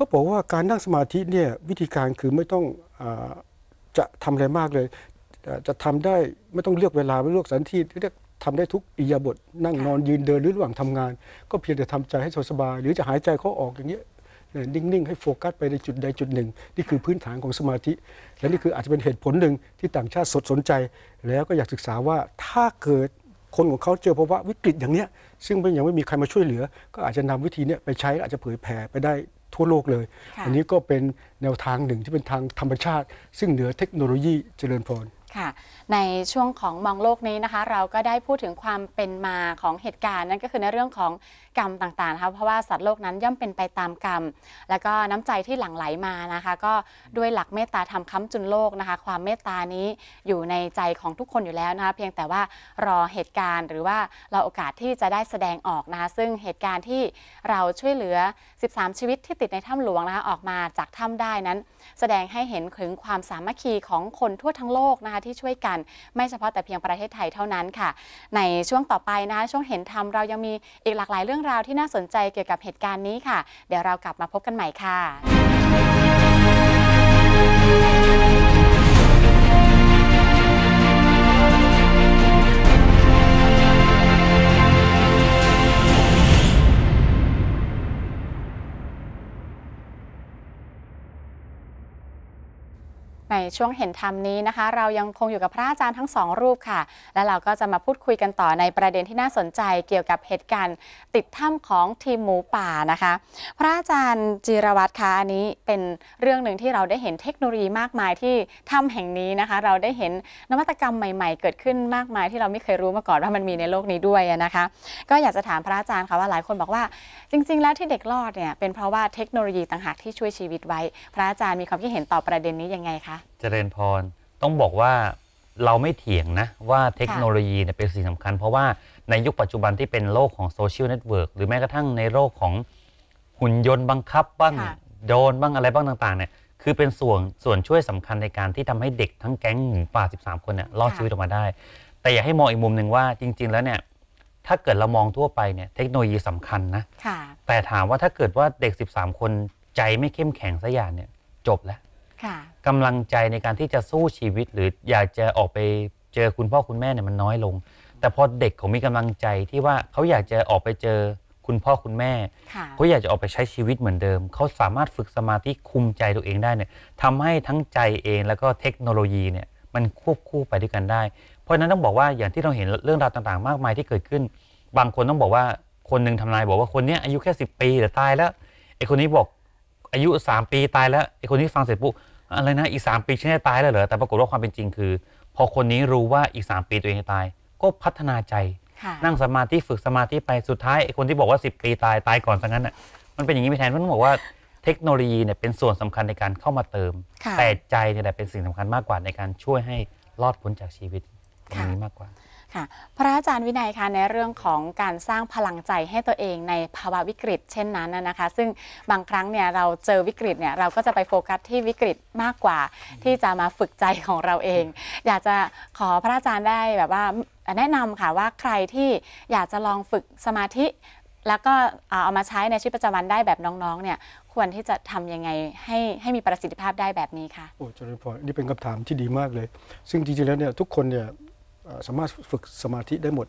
เขาบอกว่าการนั่งสมาธิเนี่ยวิธีการคือไม่ต้องอจะทำอะไรมากเลย จะทำได้ไม่ต้องเลือกเวลาไม่เลือกสถานที่เรียกทำได้ทุกอิยาบทนั่งนอนยืนเดินหรือระหว่างทำงาน ก็เพียงแต่ทำใจให้สบายหรือจะหายใจเข้าออกอย่างเงี้ยนิ่งๆ ให้โฟกัสไปในจุดใดจุดหนึ่งนี่คือพื้นฐานของสมาธิ และนี่คืออาจจะเป็นเหตุผลหนึ่งที่ต่างชาติสดสนใจ แล้วก็อยากศึกษาว่าถ้าเกิดคนของเขาเจอภาวะวิกฤตอย่างเนี้ยซึ่งยังไม่มีใครมาช่วยเหลือ ก็อาจจะนำวิธีเนี้ยไปใช้อาจจะเผยแผ่ไปได้ทั่วโลกเลย อันนี้ก็เป็นแนวทางหนึ่งที่เป็นทางธรรมชาติ ซึ่งเหนือเทคโนโลยีเจริญพรในช่วงของมองโลกนี้นะคะ เราก็ได้พูดถึงความเป็นมาของเหตุการณ์ นั่นก็คือในเรื่องของกรรมต่างๆ นะคะ เพราะว่าสัตว์โลกนั้นย่อมเป็นไปตามกรรม แล้วก็น้ำใจที่หลั่งไหลมานะคะ ก็ด้วยหลักเมตตาทำค้าจุนโลกนะคะ ความเมตตานี้อยู่ในใจของทุกคนอยู่แล้วนะคะ เพียงแต่ว่ารอเหตุการณ์ หรือว่ารอโอกาสที่จะได้แสดงออกนะคะซึ่งเหตุการณ์ที่เราช่วยเหลือ 13 ชีวิตที่ติดในถ้ำหลวงนะคะ ออกมาจากถ้ำได้นั้น แสดงให้เห็นถึงความสามัคคีของคนทั่วทั้งโลกนะคะ ที่ช่วยกัน ไม่เฉพาะแต่เพียงประเทศไทยเท่านั้นค่ะ ในช่วงต่อไปนะคะช่วงเห็นธรรมเรายังมีอีกหลากหลายเรื่องราวที่น่าสนใจเกี่ยวกับเหตุการณ์นี้ค่ะ เดี๋ยวเรากลับมาพบกันใหม่ค่ะในช่วงเห็นธรรมนี้นะคะ เรายังคงอยู่กับพระอาจารย์ทั้งสองรูปค่ะ และเราก็จะมาพูดคุยกันต่อในประเด็นที่น่าสนใจ เกี่ยวกับเหตุการณ์ ติดถ้ำของทีมหมูป่านะคะ พระอาจารย์จิรวัตรคะอันนี้เป็นเรื่องหนึ่งที่เราได้เห็นเทคโนโลยีมากมายที่ถ้ำแห่งนี้นะคะ เราได้เห็นนวัตกรรมใหม่ๆ เกิดขึ้นมากมาย ที่เราไม่เคยรู้มาก่อนว่ามันมีในโลกนี้ด้วยนะคะก็อยากจะถามพระอาจารย์ค่ะว่าหลายคนบอกว่า จริง ๆ แล้วที่เด็กรอดเนี่ยเป็นเพราะว่าเทคโนโลยีต่างหากที่ช่วยชีวิตไว้ พระอาจารย์มีความคิดเห็นต่อประเด็นนี้ยังไงคะเจริญพรต้องบอกว่าเราไม่เถียงนะว่าเทคโนโลยีเนี่ยเป็นสิ่งสำคัญเพราะว่าในยุคปัจจุบันที่เป็นโลกของโซเชียลเน็ตเวิร์กหรือแม้กระทั่งในโลกของหุ่นยนต์บังคับบ้างโดนบ้างอะไรบ้างต่างๆเนี่ยคือเป็นส่วนส่วนช่วยสำคัญในการที่ทำให้เด็กทั้งแก๊งหมูป่า13คนเนี่ยรอดชีวิตออกมาได้ แต่อย่าให้มองอีกมุมหนึ่งว่าจริง ๆแล้วเนี่ยถ้าเกิดเรามองทั่วไปเนี่ยเทคโนโลยีสำคัญนะะแต่ถามว่าถ้าเกิดว่าเด็ก 13 คนใจไม่เข้มแข็งสักอย่างเนี่ยจบแล้วกำลังใจในการที่จะสู้ชีวิต หรืออยากจะออกไปเจอคุณพ่อคุณแม่เนี่ยมันน้อยลง แต่พอเด็กเขามีกำลังใจที่ว่าเขาอยากจะออกไปเจอคุณพ่อคุณแม่เขาอยากจะออกไปใช้ชีวิตเหมือนเดิมเขาสามารถฝึกสมาธิคุมใจตัวเองได้เนี่ยทำให้ทั้งใจเองแล้วก็เทคโนโลยีเนี่ยมันควบคู่ไปด้วยกันได้ เพราะฉะนั้นต้องบอกว่าอย่างที่เราเห็นเรื่องราวต่างๆ มากมายที่เกิดขึ้น บางคนต้องบอกว่าคนหนึ่งทำนายบอกว่าคนนี้อายุแค่ 10 ปีแต่ตายแล้วไอ้คนนี้บอกอายุสามปีตายแล้วไอคนที่ฟังเสร็จปุ๊บอะไรนะอีกสามปีฉันจะตายแล้วเหรอ แต่ปรากฏว่าความเป็นจริงคือ พอคนนี้รู้ว่าอีกสามปีตัวเองจะตาย ก็พัฒนาใจ นั่งสมาธิฝึกสมาธิไปสุดท้ายไอคนที่บอกว่าสิบปีตายตายก่อนซะงั้นอ่ะมันเป็นอย่างนี้ไม่แทนมันบอกว่าเทคโนโลยีเนี่ยเป็นส่วนสำคัญในการเข้ามาเติม แต่ใจเนี่ยแหละเป็นสิ่งสำคัญมากกว่าในการช่วยให้รอดพ้นจากชีวิตตรงนี้มากกว่าค่ะพระอาจารย์วินัยคะในเรื่องของการสร้างพลังใจให้ตัวเองในภาวะวิกฤต เช่นนั้นนะคะซึ่งบางครั้งเนี่ยเราเจอวิกฤตเนี่ยเราก็จะไปโฟกัสที่วิกฤตมากกว่า ที่จะมาฝึกใจของเราเอง อยากจะขอพระอาจารย์ได้แบบว่าแนะนำค่ะว่าใครที่อยากจะลองฝึกสมาธิ แล้วก็เอามาใช้ในชีวิตประจำวันได้แบบน้องๆเนี่ยควรที่จะทํำยังไงให้ให้มีประสิทธิภาพได้แบบนี้คะโอ้จริญพรนี่เป็นคำถามที่ดีมากเลย ซึ่งจริงๆแล้วเนี่ยทุกคนเนี่ยสามารถฝึกสมาธิได้หมด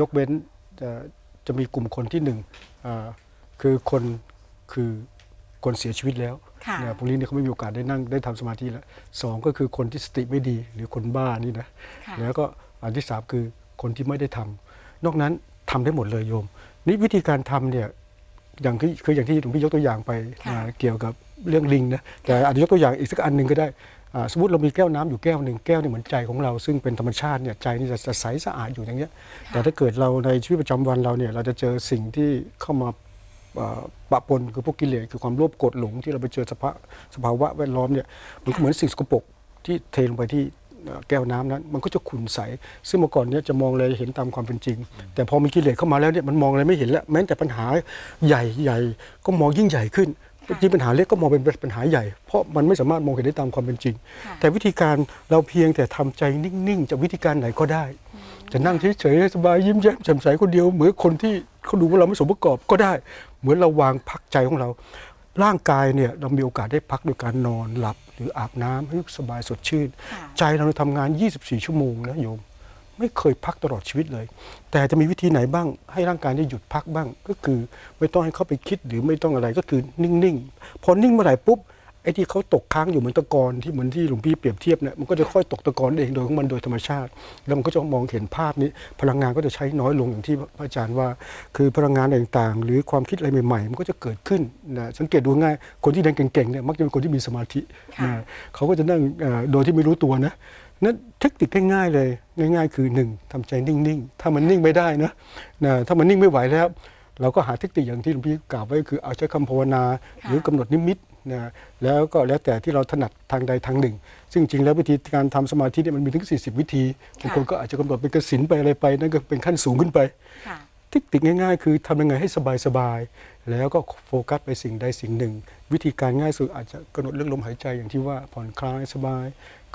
ยกเว้นจะจะมีกลุ่มคนที่หนึ่งคือคนคือคนเสียชีวิตแล้วเนี่ย พวกนี้เนี่ยเขาไม่มีโอกาสได้นั่งได้ทำสมาธิแล้วสองก็คือคนที่สติไม่ดีหรือคนบ้านี่นะ แล้วก็อันที่สามคือคนที่ไม่ได้ทำ นอกนั้นทำได้หมดเลยโยม นี่วิธีการทำเนี่ยอย่างคืออย่างที่หลวงพี่ยกตัวอย่างไปเกี่ยวกับเรื่องลิงนะ แต่อาจจะยกตัวอย่างอีกสักอันหนึ่งก็ได้สมมติเรามีแก้วน้ำอยู่แก้วหนึ่งแก้วนี่เหมือนใจของเราซึ่งเป็นธรรมชาติเนี่ยใจนี่จะใสสะอาดอยู่อย่างเงี้ยแต่ถ้าเกิดเราในชีวิตประจำวันเราเนี่ยเราจะเจอสิ่งที่เข้ามาปะปนคือพวกกิเลสคือความโลภโกรธหลงที่เราไปเจอสภาสภาวะแวดล้อมเนี่ยมันก็เหมือนสิ่งสกปรกที่เทลงไปที่แก้วน้ำนั้น มันก็จะขุ่นใส ซึ่งเมื่อก่อนเนี่ยจะมองเลยเห็นตามความเป็นจริงแต่พอมีกิเลสเข้ามาแล้วเนี่ยมันมองอะไรไม่เห็นแล้วแม้แต่ปัญหาใหญ่ๆก็มองยิ่งใหญ่ขึ้นจริงปัญหาเล็กก็มองเป็นปัญหาใหญ่เพราะมันไม่สามารถมองเห็นได้ตามความเป็นจริง แต่วิธีการเราเพียงแต่ทำใจนิ่งๆจะวิธีการไหนก็ได้จะนั่งเฉยๆสบายยิ้มแย้มแจ่มใสคนเดียวเหมือนคนที่เขาดูว่าเราไม่สมประกอบก็ได้ เหมือนเราวางพักใจของเรา ร่างกายเนี่ยเรามีโอกาสได้พักโดยการนอนหลับ หรืออาบน้ำให้สบายสดชื่น ใจเราทำงาน 24 ชั่วโมงนะโยมไม่เคยพักตลอดชีวิตเลย แต่จะมีวิธีไหนบ้าง ให้ร่างกายได้หยุดพักบ้างก็คือ ไม่ต้องให้เขาไปคิดหรือไม่ต้องอะไรก็คือนิ่งๆพอนิ่งเมื่อไหร่ปุ๊บไอ้ที่เขาตกค้างอยู่เหมือนตะกอนที่เหมือนที่หลวงพี่เปรียบเทียบเนี่ยมันก็จะค่อยตกตะกอนเองโดยของมันโดยธรรมชาติ แล้วมันก็จะมองเห็นภาพนี้ พลังงานก็จะใช้น้อยลงอย่างที่อาจารย์ว่า คือพลังงานต่างๆ หรือความคิดอะไรใหม่ๆมันก็จะเกิดขึ้นนะสังเกตดูง่ายคนที่เด่นเก่งๆเนี่ยมักจะเป็นคนที่มีสมาธินะเขาก็จะนั่งโดยที่ไม่รู้ตัวนะนั้นเทคนิคง่ายๆเลยง่าย ๆ คือหนึ่งทำใจนิ่ง ๆ ถ้ามันนิ่งไม่ได้นะนะถ้ามันนิ่งไม่ไหวแล้วเราก็หาเทคนิคอย่างที่หลวงพี่กล่าวไว้คือเอาใช้คำภาวนาหรือกำหนดนิมิตนะแล้วก็แล้วแต่ที่เราถนัดทางใดทางหนึ่ง ซึ่งจริง แล้ววิธีการทำสมาธิเนี่ยมันมีถึง 40 วิธีบางคนก็อาจจะกำหนดเป็นกสินไปอะไรไปนั่นก็เป็นขั้นสูงขึ้นไปเทคนิคง่าย ๆ คือทำยังไงให้สบายๆแล้วก็โฟกัสไปสิ่งใดสิ่งหนึ่ง วิธีการง่ายสุดอาจจะกำหนดเรื่องลมหายใจอย่างที่ว่าผ่อนคลายสบาย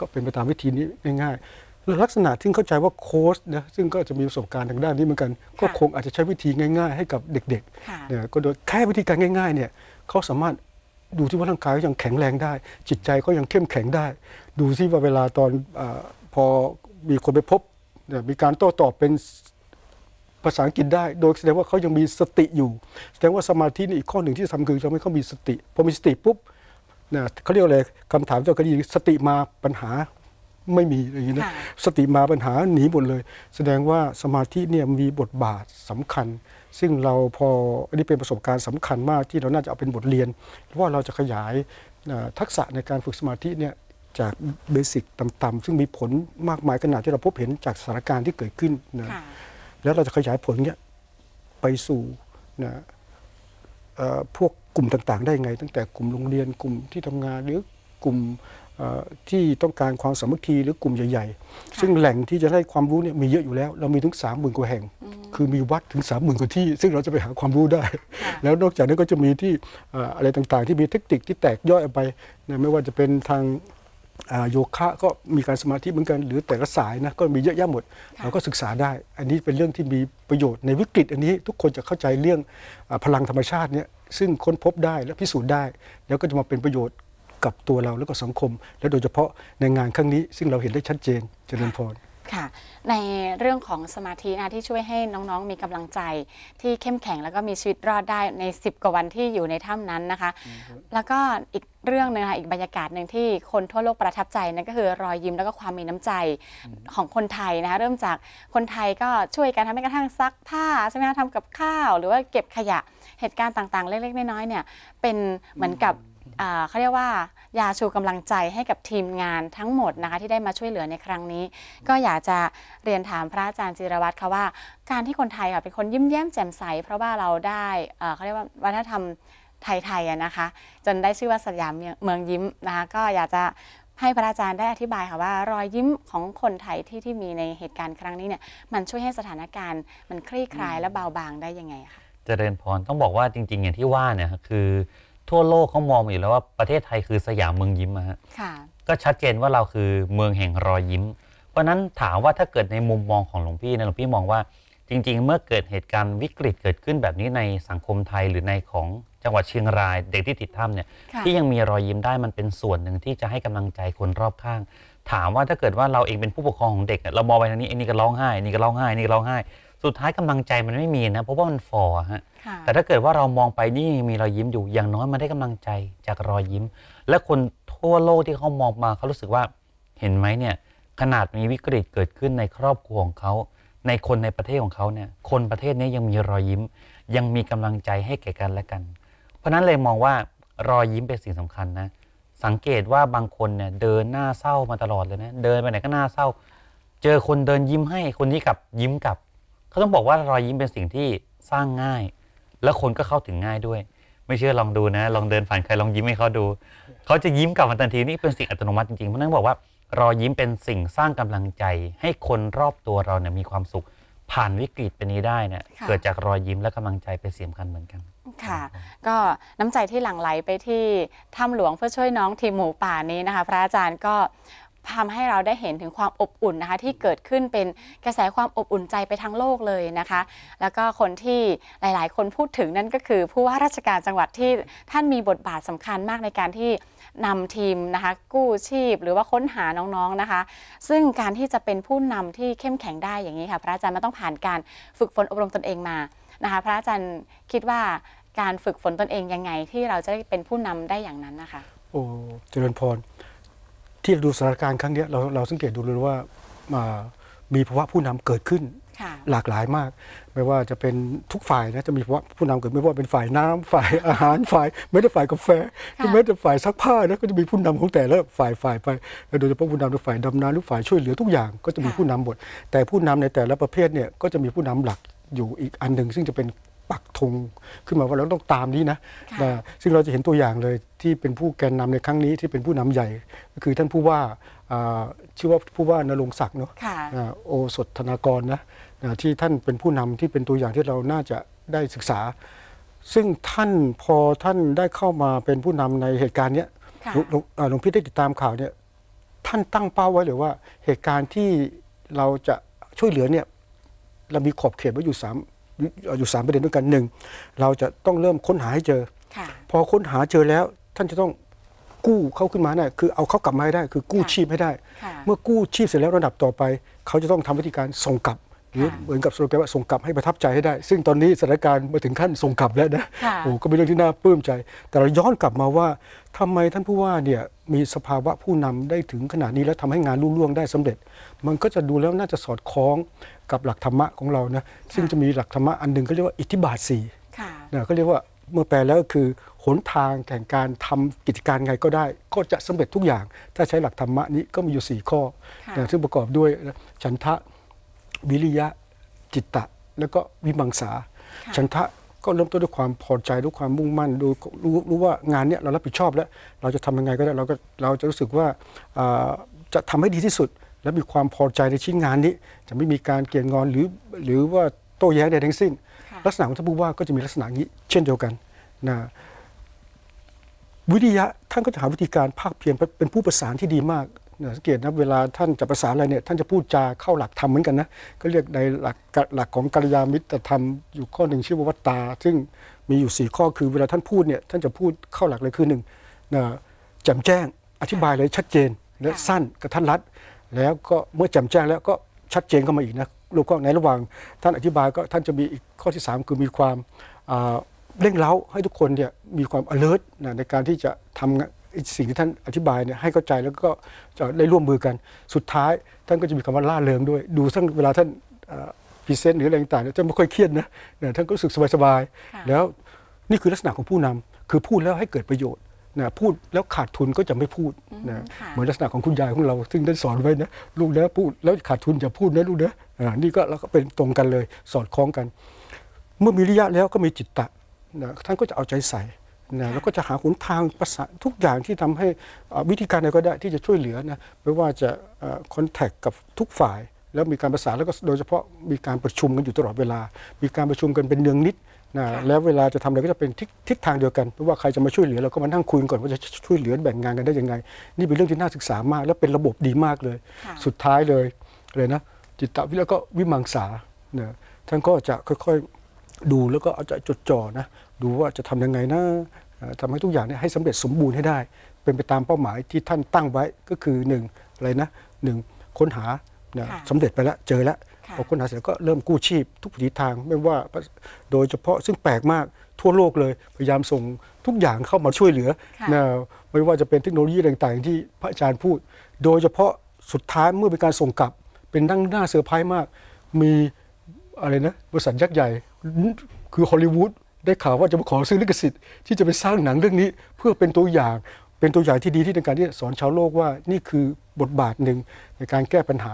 ก็เป็นไปตามวิธีนี้ง่าย ๆ ลักษณะที่เข้าใจว่าโค้ชนะซึ่งก็จะมีประสบการณ์ทางด้านนี้เหมือนกัน ก็คงอาจจะใช้วิธีง่ายๆ ให้กับเด็กๆเนี่ยก็โดยแค่วิธีการง่ายๆ เนี่ยเขาสามารถดูที่ว่าร่างกายยังแข็งแรงได้จิตใจก็ยังเข้มแข็งได้ ดูซิว่าเวลาตอนอพอมีคนไปพบมีการโต้ตอบเป็นภาษาอังกฤษได้โดยแสดงว่าเขายังมีสติอยู่แสดงว่าสมาธินี่อีกข้อหนึ่งที่สำคัญือทำให้เขามีสติพอมีสติปุ๊บนะเขาเรียกอะไรคำถามเจ้าคดีสติมาปัญหาไม่มีอย่างนี้นะสติมาปัญหาหนีหมดเลย แสดงว่าสมาธิเนี่ยมีบทบาทสำคัญ ซึ่งเราพออันนี้เป็นประสบการณ์สำคัญมากที่เราน่าจะเอาเป็นบทเรียนว่าเราจะขยายทักษะในการฝึกสมาธิเนี่ยจากเบสิกต่ำๆซึ่งมีผลมากมายขนาดที่เราพบเห็นจากสถานการณ์ที่เกิดขึ้นนะแล้วเราจะขยายผลเนี่ยไปสู่นะพวกกลุ่มต่างๆได้ไง ตั้งแต่กลุ่มโรงเรียน กลุ่มที่ทำงานหรือกลุ่มที่ต้องการความสามัคคีหรือกลุ่มใหญ่ ๆ ซึ่งแหล่งที่จะให้ความรู้เนี่ยมีเยอะอยู่แล้วเรามีถึง3 0,000กว่าแห่งคือมีวัดถึง 3 0,000กว่าที่ ซึ่งเราจะไปหาความรู้ได้ แล้วนอกจากนั้นก็จะมีที่อะไรต่างๆ ที่มีเทคนิคที่แตกย่อยไปไม่ว่าจะเป็นทางโยคะก็มีการสมาธิเหมือนกัน หรือแต่ละสายนะก็มีเยอะแยะหมด เราก็ศึกษาได้ อันนี้เป็นเรื่องที่มีประโยชน์ในวิกฤตอันนี้ทุกคนจะเข้าใจเรื่องพลังธรรมชาติเนี่ยซึ่งค้นพบได้และพิสูจน์ได้ แล้วก็จะมาเป็นประโยชน์กับตัวเราแล้วก็สังคม และโดยเฉพาะในงานครั้งนี้ ซึ่งเราเห็นได้ชัดเจนเจริญพรค่ะในเรื่องของสมาธินะที่ช่วยให้น้องๆ มีกำลังใจที่เข้มแข็งแล้วก็มีชีวิตรอดได้ใน 10 กว่าวันที่อยู่ในถ้านั้นนะคะ แล้วก็อีกเรื่องนึงค่ะอีกบรรยากาศหนึ่งที่คนทั่วโลกประทับใจนั่นก็คือรอยยิ้มแล้วก็ความมีน้ำใจของคนไทยนะคะเริ่มจากคนไทยก็ช่วยกันทำให้กระทั่งซักผ้าใช่ไหมคะทำกับข้าว หรือว่าเก็บขยะเหตุการณ์ต่างๆ เล็กๆน้อยๆเนี่ยเป็นเหมือนกับเขาเรียกว่ายาชูกำลังใจให้กับทีมงานทั้งหมดนะคะ ที่ได้มาช่วยเหลือในครั้งนี้ ก็อยากจะเรียนถามพระอาจารย์จิรวัตรค่ะว่าการที่คนไทยค่ะเป็นคนยิ้มแย้มแจ่มใสเพราะว่าเราได้เขาเรียกว่าวัฒนธรรมไทยๆนะคะ จนได้ชื่อว่าสยามเมืองยิ้มนะคะก็อยากจะให้พระอาจารย์ได้อธิบายค่ะว่ารอยยิ้มของคนไทยที่ที่มีในเหตุการณ์ครั้งนี้เนี่ยมันช่วยให้สถานการณ์มันคลี่คลายและเบาบางได้ยังไงคะเจริญพรต้องบอกว่าจริง ๆ อย่างที่ว่าเนี่ยคือทั่วโลกเขามองอยู่แล้วว่าประเทศไทยคือสยามเมืองยิ้มฮะก็ชัดเจนว่าเราคือเมืองแห่งรอยยิ้ม เพราะนั้นถามว่าถ้าเกิดในมุมมองของหลวงพี่นะหลวงพี่มองว่าจริง ๆ เมื่อเกิดเหตุการณ์วิกฤตเกิดขึ้นแบบนี้ในสังคมไทยหรือในของจังหวัดเชียงราย เด็กที่ติดถ้ำเนี่ยที่ยังมีรอยยิ้มได้มันเป็นส่วนหนึ่งที่จะให้กำลังใจคนรอบข้างถามว่าถ้าเกิดว่าเราเองเป็นผู้ปกครองของเด็กเรามองไปทางนี้ไอ้นี่ก็ร้องไห้ นี่ก็ร้องไห้นี่ก็ร้องไห้สุดท้ายกำลังใจมันไม่มีนะเพราะว่ามันฟอฮะ แต่ถ้าเกิดว่าเรามองไปนี่มีรอยยิ้มอยู่อย่างน้อยมันได้กำลังใจจากรอยยิ้ม และคนทั่วโลกที่เขามองมาเขารู้สึกว่าเห็นไหมเนี่ยขนาดมีวิกฤตเกิดขึ้นในครอบครัวของเขา ในคนในประเทศของเขาเนี่ยคนประเทศนี้ยังมีรอยยิ้ม ยังมีกำลังใจให้แก่กันและกัน เพราะนั้นเลยมองว่ารอยยิ้มเป็นสิ่งสำคัญนะสังเกตว่าบางคนเนี่ยเดินหน้าเศร้ามาตลอดเลยนะเดินไปไหนก็หน้าเศร้า เจอคนเดินยิ้มให้คนนี้กลับยิ้มกลับเขาต้องบอกว่ารอยยิ้มเป็นสิ่งที่สร้างง่าย และคนก็เข้าถึงง่ายด้วย ไม่เชื่อลองดูนะ ลองเดินผ่านใครลองยิ้มให้เขาดูเขาจะยิ้มกลับมาทันทีนี่เป็นสิ่งอัตโนมัติจริงๆเพราะนั่นบอกว่า รอยยิ้มเป็นสิ่งสร้างกำลังใจ ให้คนรอบตัวเราเนี่ยมีความสุขผ่านวิกฤตเป็นนี้ได้เนี่ยเกิดจากรอยยิ้มและกำลังใจเป็นเสียงคันเหมือนกันค่ะ ก็น้ำใจที่หลั่งไหลไปที่ถ้าหลวงเพื่อช่วยน้องทีมหมูป่านี้นะคะพระอาจารย์ก็ทำให้เราได้เห็นถึงความอบอุ่นนะคะที่เกิดขึ้นเป็นกระแสความอบอุ่นใจไปทั้งโลกเลยนะคะ แล้วก็คนที่หลาย ๆ คนพูดถึงนั่นก็คือ ผู้ว่าราชการจังหวัดที่ท่านมีบทบาทสำคัญมากในการที่นำทีมนะคะกู้ชีพหรือว่าค้นหาน้อง ๆ นะคะ ซึ่งการที่จะเป็นผู้นำที่เข้มแข็งได้อย่างนี้ค่ะพระอาจารย์มันต้องผ่านการฝึกฝนอบรมตนเองมานะคะ พระอาจารย์คิดว่าการฝึกฝนตนเองยังไง ที่เราจะเป็นผู้นำได้อย่างนั้นนะคะโอ้เจริญพรที่ดูสถานการณ์ครั้งนี้เราเราสังเกตดูเลยว่ามีภาวะผู้นำเกิดขึ้น หลากหลายมาก ไม่ว่าจะเป็นทุกฝ่ายนะจะมีภาวะผู้นำเกิดไม่ว่าเป็นฝ่ายน้ำ ฝ่ายอาหารฝ่ายไม่ได้ฝ่ายกาแฟไม่ได้ฝ่ายซักผ้านะก็จะมีผู้นำของแต่ละฝ่ายฝ่ายไปโดยเฉพาะผู้นำในฝ่ายดำน้ำหรือฝ่ายช่วยเหลือทุกอย่างก็จะมีผู้นำหมดแต่ผู้นำในแต่ละประเภทเนี่ยก็จะมีผู้นำหลักอยู่อีกอันหนึ่งซึ่งจะเป็นปักธงขึ้นมาว่าเราต้องตามนี้นะะซึ่งเราจะเห็นตัวอย่างเลยที่เป็นผู้แกนนำในครั้งนี้ที่เป็นผู้นำใหญ่ ก็คือท่านผู้ว่าชื่อว่าผู้ว่านรงศักดิ์เนาะโอสถธนากรนะที่ท่านเป็นผู้นำที่เป็นตัวอย่างที่เราน่าจะได้ศึกษา ซึ่งท่านพอท่านได้เข้ามาเป็นผู้นำในเหตุการณ์เนี้ยหลวงพี่ได้ติดตามข่าวเนี่ยท่านตั้งเป้าไว้หรือว่าเหตุการณ์ที่เราจะช่วยเหลือเนี่ยเรามีขอบเขตไว้อยู่สามอยู่3ประเด็นด้วยกันหนึ่งเราจะต้องเริ่มค้นหาให้เจอ พอค้นหาเจอแล้ว ท่านจะต้องกู้เขาขึ้นมาเนี่ยคือเอาเขากลับมาให้ได้ คือกู้ชีพให้ได้ เมื่อกู้ชีพเสร็จแล้วระดับต่อไป เขาจะต้องทำวิธีการส่งกลับหรือเหมือนกับสโลแกนว่าส่งกลับให้ประทับใจให้ได้ ซึ่งตอนนี้สถานการณ์มาถึงขั้นส่งกลับแล้วนะโอ้ก็เป็นเรื่องที่น่าปลื้มใจ แต่เราย้อนกลับมาว่าทำไมท่านผู้ว่าเนี่ยมีสภาวะผู้นำได้ถึงขนาดนี้แล้วทำให้งานรุ่งร่วงได้สำเร็จ มันก็จะดูแล้วน่าจะสอดคล้องกับ หลักธรรมะ ของเรานะซึ่งจะมีหลักธรรมะอันหนึ่งก็เรียกว่าอิทธิบาทสี่นะก็เรียกว่าเมื่อแปลแล้วก็คือ หนทางแห่งการทำกิจการไงก็ได้ ก็จะสำเร็จทุกอย่าง ถ้าใช้หลักธรรมะนี้ก็มีอยู่ 4 ข้อนะซึ่งประกอบด้วยฉันทะวิริยะจิตตะ แล้วก็วิมังสาฉันทะก็เริ่มต้นด้วยความพอใจด้วยความมุ่งมั่นดูรู้รู้ว่างานเนี้ยเรารับผิดชอบแล้วเราจะทำยังไงก็ได้เราก็เราจะรู้สึกว่าจะทำให้ดีที่สุดและมีความพอใจในชิ้นงานนี้ จะไม่มีการเกี่ยงงอนหรือหรือว่าโต้แย้งใดทั้งสิ้นลักษณะของท่านผู้ว่าก็จะมีลักษณะนี้เช่นเดียวกันนะวิทยะท่านก็จะหาวิธีการภาคเพียงเป็นผู้ประสานที่ดีมากสังเกตนะเวลาท่านจะประสานอะไรเนี่ยท่านจะพูดจาเข้าหลักธรรมเหมือนกันนะก็เรียกในหลักหลักของกัลยาณมิตรธรรมอยู่ข้อหนึ่งชื่อว่าวัตตา ซึ่งมีอยู่ 4 ข้อคือเวลาท่านพูดเนี่ยท่านจะพูดเข้าหลักเลยคือหนึ่งนะจมแจ้งอธิบายเลยชัดเจนและสั้นกระทันรัดแล้วก็เมื่อแจ่มแจ้งแล้วก็ชัดเจนเข้ามาอีกนะลูกก็ในระหว่าง ท่านอธิบายก็ท่านจะมีอีกข้อที่ 3 คือมีความเร่งเร้าให้ทุกคนเนี่ยมีความ alert นะในการที่จะทำสิ่งที่ท่านอธิบายเนี่ยให้เข้าใจแล้วก็ได้ร่วมมือกัน สุดท้าย ท่านก็จะมีคำว่าล่าเริงด้วย ดูทั้งเวลาท่านพิเศษหรืออะไรต่างๆจะไม่ค่อยเครียดนะท่านก็รู้สึกสบายๆแล้วนี่คือลักษณะของผู้นำ คือพูดแล้วให้เกิดประโยชน์นะพูดแล้วขาดทุนก็จะไม่พูดนะเหมือนลักษณะของคุณยายของเราซึ่งได้สอนไว้นะลูกนะพูด แล้วขาดทุนจะพูดนะลูกนะอนี่ก็เราก็เป็นตรงกันเลยสอดคล้องกัน เมื่อมีริยะแล้วก็มีจิตตะนะท่านก็จะเอาใจใส่นะแล้วก็จะหาหนทางประสาทุกอย่างที่ทำให้วิธีการใดก็ได้ที่จะช่วยเหลือนะไม่ว่าจะคอนแทคกับทุกฝ่าย แล้วมีการประสานแล้วก็โดยเฉพาะมีการประชุมกันอยู่ตลอดเวลา มีการประชุมกันเป็นเนืองนิดนะแล้วเวลาจะทำอะไรก็จะเป็นทิศทางเดียวกัน เพราะว่าใครจะมาช่วยเหลือเราก็มานั่งคุยก่อนว่าจะช่วยเหลือแบ่งงานกันได้ยังไงนี่เป็นเรื่องที่น่าศึกษามาก และเป็นระบบดีมากเลย สุดท้ายเลยเลยนะจิตตวิแล้วก็วิมังสานะท่านก็จะค่อยๆดูแล้วก็เอาใจจดจ่อนะ ดูว่าจะทํำยังไงนะทำให้ทุกอย่างเนี่ยให้สำเร็จสมบูรณ์ให้ได้ เป็นไปตามเป้าหมายที่ท่านตั้งไว้ก็คือ1อะไรนะหนึ่งค้นหานะสำเร็จไปแล้วเจอแล้วพอค้นหาเสร็จก็เริ่มกู้ชีพทุกทิศทางไม่ว่าโดยเฉพาะซึ่งแปลกมากทั่วโลกเลยพยายามส่งทุกอย่างเข้ามาช่วยเหลือนะไม่ว่าจะเป็นเทคโนโลยีต่าง ๆ ที่พระอาจารย์พูด โดยเฉพาะสุดท้ายเมื่อเป็นการส่งกลับเป็นดั้งหน้าเือร์ไพรมากมีอะไรนะบริษัทยักษ์ใหญ่คือฮอลลีวูดได้ข่าวว่าจะมาขอซื้อลิขสิทธิ์ที่จะไปสร้างหนังเรื่องนี้เพื่อเป็นตัวอย่างเป็นตัวอย่างที่ดีที่ในการที่สอนชาวโลกว่า นี่คือบทบาทหนึ่งในการแก้ปัญหา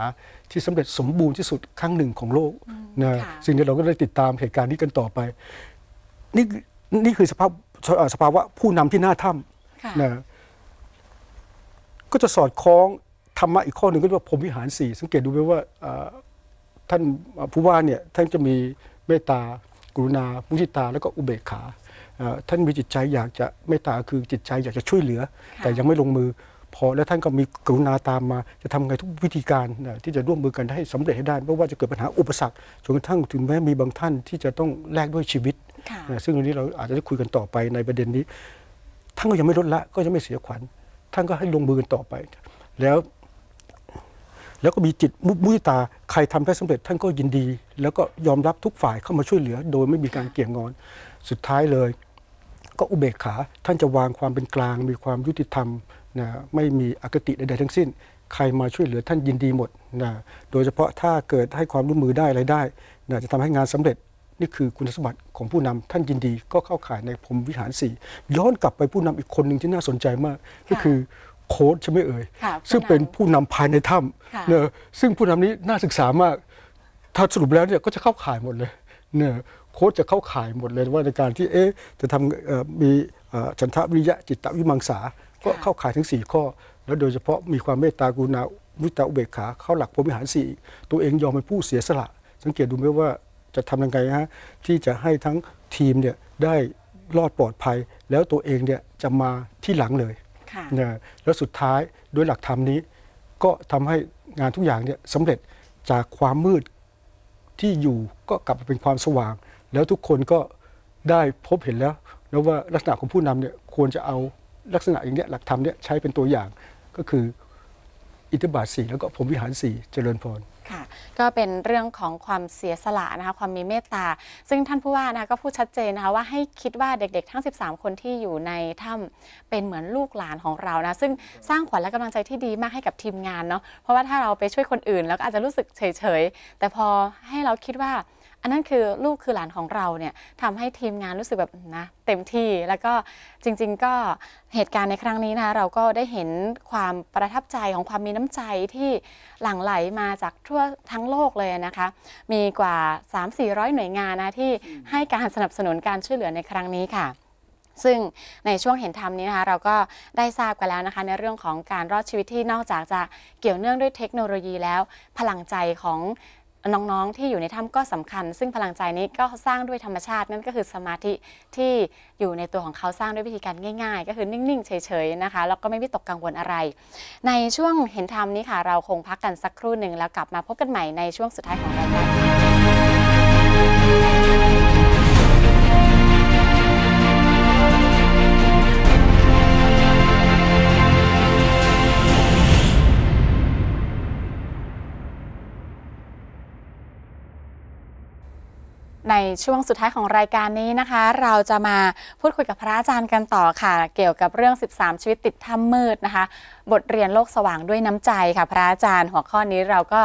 ที่สำเร็จสมบูรณ์ที่สุดครั้งหนึ่งของโลกนะสิ่งที่เราก็ได้ติดตามเหตุการณ์นี้กันต่อไป นี่นี่คือสภาพสภาวะผู้นำที่น่าท่ำนะก็จะสอดคล้องธรรมะอีกข้อหนึ่งก็เรียกว่าพรมวิหารสี่สังเกตดูไปว่าท่านผู้ว่าเนี่ยท่านจะมีเมตตา กรุณามุทิตา แล้วก็อุเบกขาท่านมีจิตใจอยากจะเมตตาคือจิตใจ อยากจะช่วยเหลือ แต่ยังไม่ลงมือ พอแล้วท่านก็มีกรุณาตามมาจะทำไงทุกวิธีการ ที่จะร่วมมือกันให้สำเร็จให้ได้ไม่ว่าจะเกิดปัญหาอุปสรรคจนกระทั่งถึงแม้มีบางท่านที่จะต้องแลกด้วยชีวิต ซึ่งวันนี้เราอาจจะได้คุยกันต่อไปในประเด็นนี้ท่านก็ยังไม่ลดละก็ยังไม่เสียขวัญท่านก็ให้ลงมือกันต่อไป แล้วแล้วก็มีจิตมุมุตาใครทำได้สำเร็จ ท่านก็ยินดี แล้วก็ยอมรับทุกฝ่ายเข้ามาช่วยเหลือ โดยไม่มีการเกี่ยงงอนสุดท้ายเลยก็อุเบกขาท่านจะวางความเป็นกลางมีความยุติธรรมนะไม่มีอคติใดๆทั้งสิ้นใครมาช่วยเหลือท่านยินดีหมดนะโดยเฉพาะถ้าเกิดให้ความร่วมมือได้อะไรได้นะจะทำให้งานสำเร็จ นี่คือคุณสมบัติของผู้นำท่านยินดีก็เข้าข่ายในพรมวิหารสี่ย้อนกลับไปผู้นำอีกคนหนึ่งที่น่าสนใจมาก ก็คือโค้ดใช่ไหมเอ่ยซึ่งเป็นผู้นำภายในถ้ำเนะซึ่งผู้นำนี้น่าศึกษามากถ้าสรุปแล้วเนี่ยก็จะเข้าข่ายหมดเลย เนอะโค้ชจะเข้าข่ายหมดเลย ว่าในการที่เอ๊จะทำมีฉันทะวิยะจิตตวิมังสา ก็เข้าข่ายถึง4 ข้อ แล้วโดยเฉพาะมีความเมตตากรุณาวุตตาอุเบกขา เข้าหลักพรมิหารสี่ตัวเองยอมเป็นผู้เสียสละ สังเกตดูไหมว่าจะทำยังไงฮะที่จะให้ทั้งทีมเนี่ยได้รอดปลอดภัย แล้วตัวเองเนี่ยจะมาที่หลังเลยนะแล้วสุดท้าย ด้วยหลักธรรมนี้ ก็ทำให้งานทุกอย่างเนี่ยสำเร็จจากความมืดที่อยู่ก็กลับมาเป็นความสว่างแล้วทุกคนก็ได้พบเห็นแล้วแล้วว่าลักษณะของผู้นำเนี่ยควรจะเอาลักษณะอย่างเนี้ยหลักธรรมเนี่ยใช้เป็นตัวอย่างก็คืออิทธิบาทสี่แล้วก็ผมวิหารสี่เจริญพรค่ะ ก็เป็นเรื่องของความเสียสละนะคะความมีเมตตา ซึ่งท่านผู้ว่านะคะก็พูดชัดเจนนะคะว่าให้คิดว่าเด็กๆทั้ง 13 คนที่อยู่ในถ้ำเป็นเหมือนลูกหลานของเรานะซึ่งสร้างขวัญและกำลังใจที่ดีมากให้กับทีมงานเนาะเพราะว่าถ้าเราไปช่วยคนอื่นแล้วก็อาจจะรู้สึกเฉยๆแต่พอให้เราคิดว่าันนั้นคือลูกคือหลานของเราเนี่ยทำให้ทีมงานรู้สึกแบบนะเต็มที่แล้วก็จริง ๆ ก็เหตุการณ์ในครั้งนี้นะคะเราก็ได้เห็นความประทับใจของความมีน้ำใจที่หลั่งไหลมาจากทั่วทั้งโลกเลยนะคะมีกว่า 3-400 หน่วยงานนะที่ให้การสนับสนุนการช่วยเหลือในครั้งนี้ค่ะ ซึ่งในช่วงเห็นธรรมนี้นะคะเราก็ได้ทราบกันแล้วนะคะในเรื่องของการรอดชีวิตที่นอกจากจะเกี่ยวเนื่องด้วยเทคโนโลยี แล้วพลังใจของน้องๆที่อยู่ในถ้ำก็สำคัญ ซึ่งพลังใจนี้ก็สร้างด้วยธรรมชาติ นั่นก็คือสมาธิที่อยู่ในตัวของเขาสร้างด้วยวิธีการง่ายๆ ก็คือนิ่งๆเฉยๆนะคะ แล้วก็ไม่วิตกกังวลอะไร ในช่วงเห็นธรรมนี้ค่ะ เราคงพักกันสักครู่หนึ่งแล้วกลับมาพบกันใหม่ในช่วงสุดท้ายของรายการในช่วงสุดท้ายของรายการนี้นะคะ เราจะมาพูดคุยกับพระอาจารย์กันต่อค่ะ เกี่ยวกับเรื่อง 13 ชีวิตติดถ้ำมืดนะคะบทเรียนโลกสว่างด้วยน้ำใจค่ะ พระอาจารย์หัวข้อนี้เราก็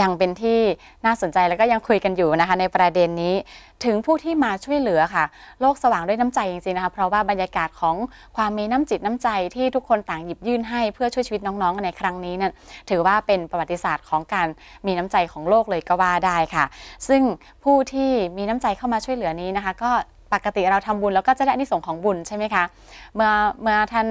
ยังเป็นที่น่าสนใจแล้วก็ยังคุยกันอยู่นะคะในประเด็นนี้ ถึงผู้ที่มาช่วยเหลือค่ะ โลกสว่างด้วยน้ำใจจริงๆนะคะเพราะว่าบรรยากาศของความมีน้ำจิตน้ำใจที่ทุกคนต่างหยิบยื่นให้ เพื่อช่วยชีวิตน้องๆ ในครั้งนี้นั้นถือว่าเป็นประวัติศาสตร์ของการมีน้ำใจของโลกเลยก็ว่าได้ค่ะ ซึ่งผู้ที่มีน้ำใจเข้ามาช่วยเหลือนี้นะคะก็ปกติเราทำบุญแล้วก็จะได้อานิสงส์ของบุญใช่ไหมคะเมื่อเมื่อท่าน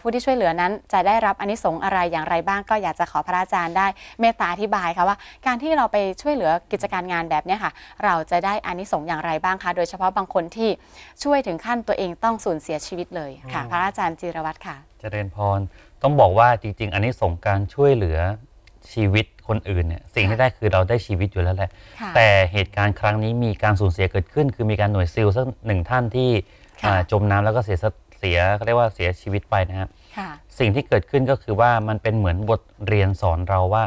ผู้ที่ช่วยเหลือนั้น จะได้รับอานิสงส์อะไรอย่างไรบ้าง ก็อยากจะขอพระอาจารย์ได้เมตตาอธิบายค่ะว่าการที่เราไปช่วยเหลือกิจการงานแบบนี้ค่ะ เราจะได้อานิสงส์อย่างไรบ้างคะโดยเฉพาะบางคนที่ช่วยถึงขั้นตัวเองต้องสูญเสียชีวิตเลยค่ะ พระอาจารย์จิรวัตรค่ะเจริญพรต้องบอกว่าจริง ๆอานิสงส์การช่วยเหลือชีวิตคนอื่นเนี่ยสิ่งที่ได้คือเราได้ชีวิตอยู่แล้วแหละแต่เหตุการณ์ครั้งนี้มีการสูญเสียเกิดขึ้น คือมีการหน่วยซิลสักหนึ่งท่านที่จมน้ำแล้วก็เสียเสียเขาเรียกว่าเสียชีวิตไปนะฮะสิ่งที่เกิดขึ้นก็คือว่ามันเป็นเหมือนบทเรียนสอนเราว่า